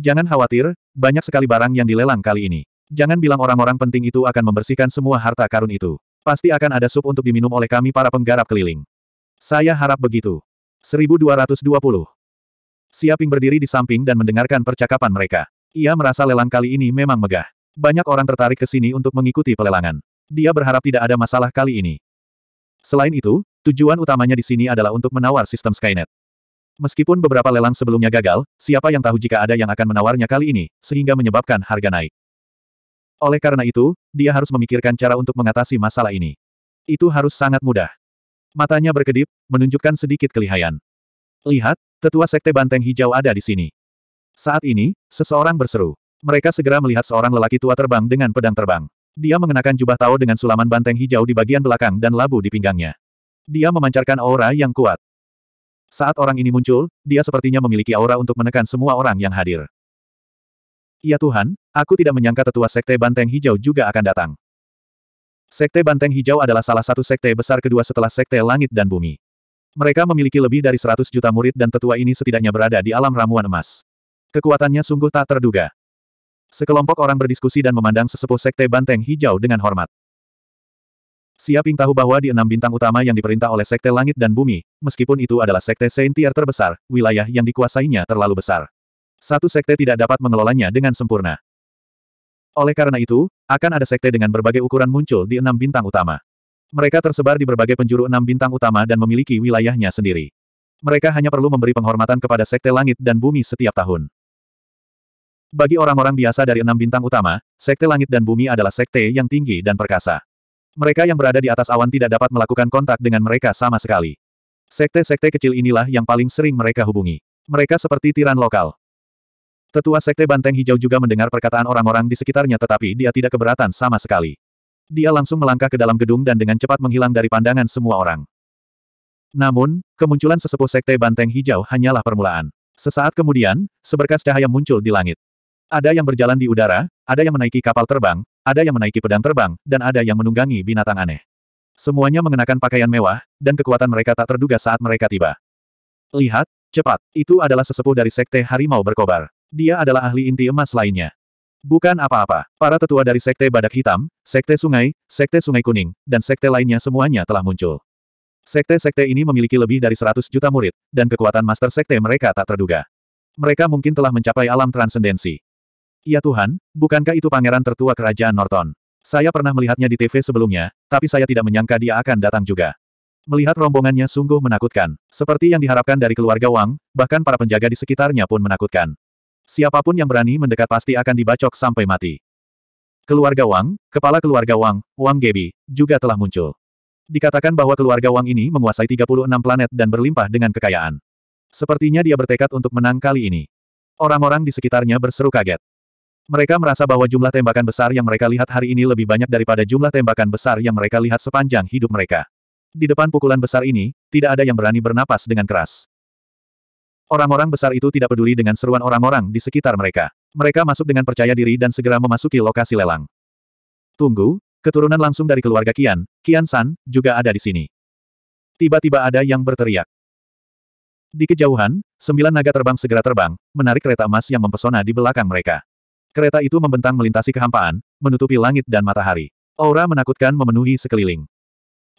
Speaker 1: Jangan khawatir, banyak sekali barang yang dilelang kali ini. Jangan bilang orang-orang penting itu akan membersihkan semua harta karun itu. Pasti akan ada sup untuk diminum oleh kami para penggarap keliling. Saya harap begitu. 1220. Siaping berdiri di samping dan mendengarkan percakapan mereka. Ia merasa lelang kali ini memang megah. Banyak orang tertarik ke sini untuk mengikuti pelelangan. Dia berharap tidak ada masalah kali ini. Selain itu, tujuan utamanya di sini adalah untuk menawar sistem Skynet. Meskipun beberapa lelang sebelumnya gagal, siapa yang tahu jika ada yang akan menawarnya kali ini, sehingga menyebabkan harga naik. Oleh karena itu, dia harus memikirkan cara untuk mengatasi masalah ini. Itu harus sangat mudah. Matanya berkedip, menunjukkan sedikit kelihayan. Lihat, tetua sekte banteng hijau ada di sini. Saat ini, seseorang berseru. Mereka segera melihat seorang lelaki tua terbang dengan pedang terbang. Dia mengenakan jubah tao dengan sulaman banteng hijau di bagian belakang dan labu di pinggangnya. Dia memancarkan aura yang kuat. Saat orang ini muncul, dia sepertinya memiliki aura untuk menekan semua orang yang hadir. Ya Tuhan, Aku tidak menyangka tetua Sekte Banteng Hijau juga akan datang. Sekte Banteng Hijau adalah salah satu sekte besar kedua setelah Sekte Langit dan Bumi. Mereka memiliki lebih dari 100 juta murid dan tetua ini setidaknya berada di alam ramuan emas. Kekuatannya sungguh tak terduga. Sekelompok orang berdiskusi dan memandang sesepuh Sekte Banteng Hijau dengan hormat. Siaping tahu bahwa di enam bintang utama yang diperintah oleh Sekte Langit dan Bumi, meskipun itu adalah Sekte Saint terbesar, wilayah yang dikuasainya terlalu besar. Satu sekte tidak dapat mengelolanya dengan sempurna. Oleh karena itu, akan ada sekte dengan berbagai ukuran muncul di enam bintang utama. Mereka tersebar di berbagai penjuru enam bintang utama dan memiliki wilayahnya sendiri. Mereka hanya perlu memberi penghormatan kepada sekte langit dan bumi setiap tahun. Bagi orang-orang biasa dari enam bintang utama, sekte langit dan bumi adalah sekte yang tinggi dan perkasa. Mereka yang berada di atas awan tidak dapat melakukan kontak dengan mereka sama sekali. Sekte-sekte kecil inilah yang paling sering mereka hubungi. Mereka seperti tiran lokal. Tetua Sekte Banteng Hijau juga mendengar perkataan orang-orang di sekitarnya tetapi dia tidak keberatan sama sekali. Dia langsung melangkah ke dalam gedung dan dengan cepat menghilang dari pandangan semua orang. Namun, kemunculan sesepuh Sekte Banteng Hijau hanyalah permulaan. Sesaat kemudian, seberkas cahaya muncul di langit. Ada yang berjalan di udara, ada yang menaiki kapal terbang, ada yang menaiki pedang terbang, dan ada yang menunggangi binatang aneh. Semuanya mengenakan pakaian mewah, dan kekuatan mereka tak terduga saat mereka tiba. Lihat, cepat, itu adalah sesepuh dari Sekte Harimau Berkobar dia adalah ahli inti emas lainnya. Bukan apa-apa, para tetua dari Sekte Badak Hitam, Sekte Sungai, Sekte Sungai Kuning, dan Sekte lainnya semuanya telah muncul. Sekte-sekte ini memiliki lebih dari 100 juta murid, dan kekuatan master sekte mereka tak terduga. Mereka mungkin telah mencapai alam transendensi. Ya Tuhan, bukankah itu pangeran tertua kerajaan Norton? Saya pernah melihatnya di TV sebelumnya, tapi saya tidak menyangka dia akan datang juga. Melihat rombongannya sungguh menakutkan. Seperti yang diharapkan dari keluarga Wang, bahkan para penjaga di sekitarnya pun menakutkan. Siapapun yang berani mendekat pasti akan dibacok sampai mati. Keluarga Wang, kepala keluarga Wang, Wang Gebi, juga telah muncul. Dikatakan bahwa keluarga Wang ini menguasai 36 planet dan berlimpah dengan kekayaan. Sepertinya dia bertekad untuk menang kali ini. Orang-orang di sekitarnya berseru kaget. Mereka merasa bahwa jumlah tembakan besar yang mereka lihat hari ini lebih banyak daripada jumlah tembakan besar yang mereka lihat sepanjang hidup mereka. Di depan pukulan besar ini, tidak ada yang berani bernapas dengan keras. Orang-orang besar itu tidak peduli dengan seruan orang-orang di sekitar mereka. Mereka masuk dengan percaya diri dan segera memasuki lokasi lelang. Tunggu, keturunan langsung dari keluarga Kian, Kian San, juga ada di sini. Tiba-tiba ada yang berteriak. Di kejauhan, sembilan naga terbang segera terbang, menarik kereta emas yang mempesona di belakang mereka. Kereta itu membentang melintasi kehampaan, menutupi langit dan matahari. Aura menakutkan memenuhi sekeliling.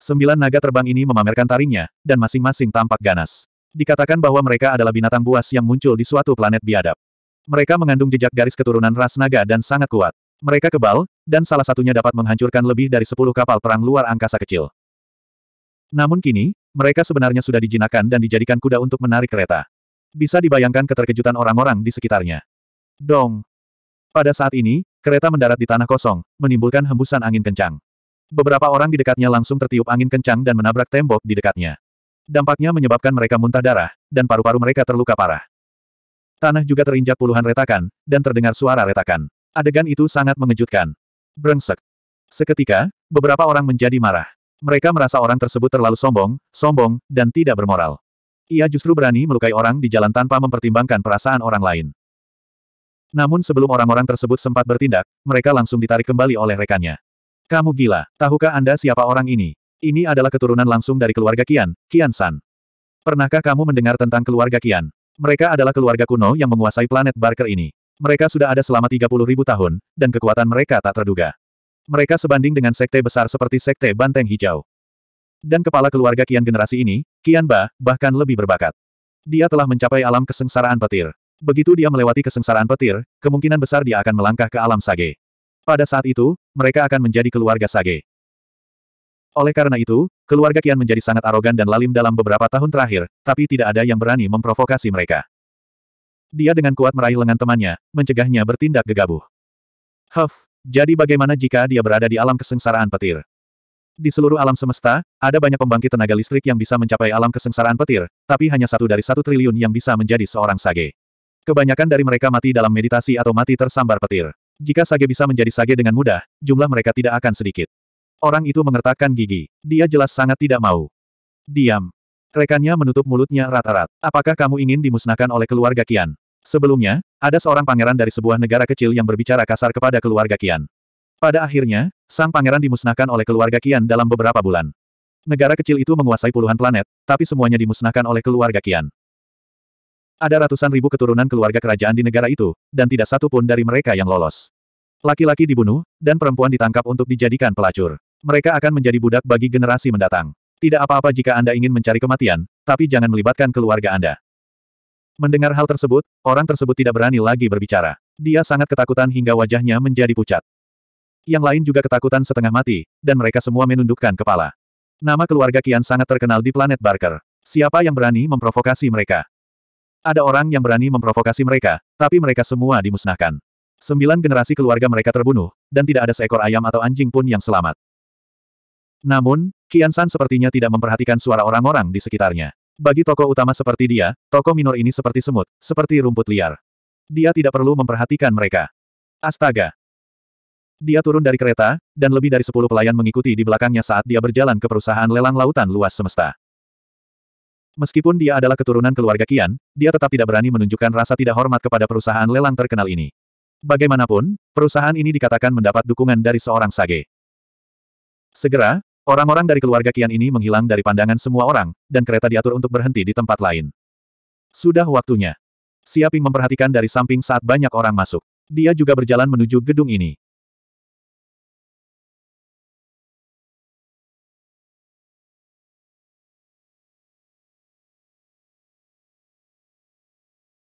Speaker 1: Sembilan naga terbang ini memamerkan taringnya, dan masing-masing tampak ganas. Dikatakan bahwa mereka adalah binatang buas yang muncul di suatu planet biadab. Mereka mengandung jejak garis keturunan ras naga dan sangat kuat. Mereka kebal, dan salah satunya dapat menghancurkan lebih dari 10 kapal perang luar angkasa kecil. Namun kini, mereka sebenarnya sudah dijinakan dan dijadikan kuda untuk menarik kereta. Bisa dibayangkan keterkejutan orang-orang di sekitarnya. Dong! Pada saat ini, kereta mendarat di tanah kosong, menimbulkan hembusan angin kencang. Beberapa orang di dekatnya langsung tertiup angin kencang dan menabrak tembok di dekatnya. Dampaknya menyebabkan mereka muntah darah, dan paru-paru mereka terluka parah. Tanah juga terinjak puluhan retakan, dan terdengar suara retakan. Adegan itu sangat mengejutkan. Brengsek. Seketika, beberapa orang menjadi marah. Mereka merasa orang tersebut terlalu sombong, sombong, dan tidak bermoral. Ia justru berani melukai orang di jalan tanpa mempertimbangkan perasaan orang lain. Namun sebelum orang-orang tersebut sempat bertindak, mereka langsung ditarik kembali oleh rekannya. Kamu gila, tahukah Anda siapa orang ini? Ini adalah keturunan langsung dari keluarga Qian, Qian San. Pernahkah kamu mendengar tentang keluarga Qian? Mereka adalah keluarga kuno yang menguasai planet Barker ini. Mereka sudah ada selama 30 ribu tahun, dan kekuatan mereka tak terduga. Mereka sebanding dengan sekte besar seperti sekte Banteng Hijau. Dan kepala keluarga Qian generasi ini, Qian Ba, bahkan lebih berbakat. Dia telah mencapai alam kesengsaraan petir. Begitu dia melewati kesengsaraan petir, kemungkinan besar dia akan melangkah ke alam Sage. Pada saat itu, mereka akan menjadi keluarga Sage. Oleh karena itu, keluarga Kian menjadi sangat arogan dan lalim dalam beberapa tahun terakhir, tapi tidak ada yang berani memprovokasi mereka. Dia dengan kuat meraih lengan temannya, mencegahnya bertindak gegabah. Huff, jadi bagaimana jika dia berada di alam kesengsaraan petir? Di seluruh alam semesta, ada banyak pembangkit tenaga listrik yang bisa mencapai alam kesengsaraan petir, tapi hanya satu dari satu triliun yang bisa menjadi seorang sage. Kebanyakan dari mereka mati dalam meditasi atau mati tersambar petir. Jika sage bisa menjadi sage dengan mudah, jumlah mereka tidak akan sedikit. Orang itu mengertakkan gigi. Dia jelas sangat tidak mau. Diam. Rekannya menutup mulutnya rata-rat. Apakah kamu ingin dimusnahkan oleh keluarga Kian? Sebelumnya, ada seorang pangeran dari sebuah negara kecil yang berbicara kasar kepada keluarga Kian. Pada akhirnya, sang pangeran dimusnahkan oleh keluarga Kian dalam beberapa bulan. Negara kecil itu menguasai puluhan planet, tapi semuanya dimusnahkan oleh keluarga Kian. Ada ratusan ribu keturunan keluarga kerajaan di negara itu, dan tidak satu pun dari mereka yang lolos. Laki-laki dibunuh, dan perempuan ditangkap untuk dijadikan pelacur. Mereka akan menjadi budak bagi generasi mendatang. Tidak apa-apa jika Anda ingin mencari kematian, tapi jangan melibatkan keluarga Anda. Mendengar hal tersebut, orang tersebut tidak berani lagi berbicara. Dia sangat ketakutan hingga wajahnya menjadi pucat. Yang lain juga ketakutan setengah mati, dan mereka semua menundukkan kepala. Nama keluarga Kian sangat terkenal di planet Barker. Siapa yang berani memprovokasi mereka? Ada orang yang berani memprovokasi mereka, tapi mereka semua dimusnahkan. Sembilan generasi keluarga mereka terbunuh, dan tidak ada seekor ayam atau anjing pun yang selamat. Namun, Kian San sepertinya tidak memperhatikan suara orang-orang di sekitarnya. Bagi tokoh utama seperti dia, tokoh minor ini seperti semut, seperti rumput liar. Dia tidak perlu memperhatikan mereka. Astaga! Dia turun dari kereta, dan lebih dari sepuluh pelayan mengikuti di belakangnya saat dia berjalan ke perusahaan lelang lautan luas semesta. Meskipun dia adalah keturunan keluarga Kian, dia tetap tidak berani menunjukkan rasa tidak hormat kepada perusahaan lelang terkenal ini. Bagaimanapun, perusahaan ini dikatakan mendapat dukungan dari seorang sage. Segera, Orang-orang dari keluarga Kian ini menghilang dari pandangan semua orang, dan kereta diatur untuk berhenti di tempat lain. Sudah waktunya. Siaping memperhatikan dari samping saat banyak orang masuk. Dia juga berjalan menuju gedung ini.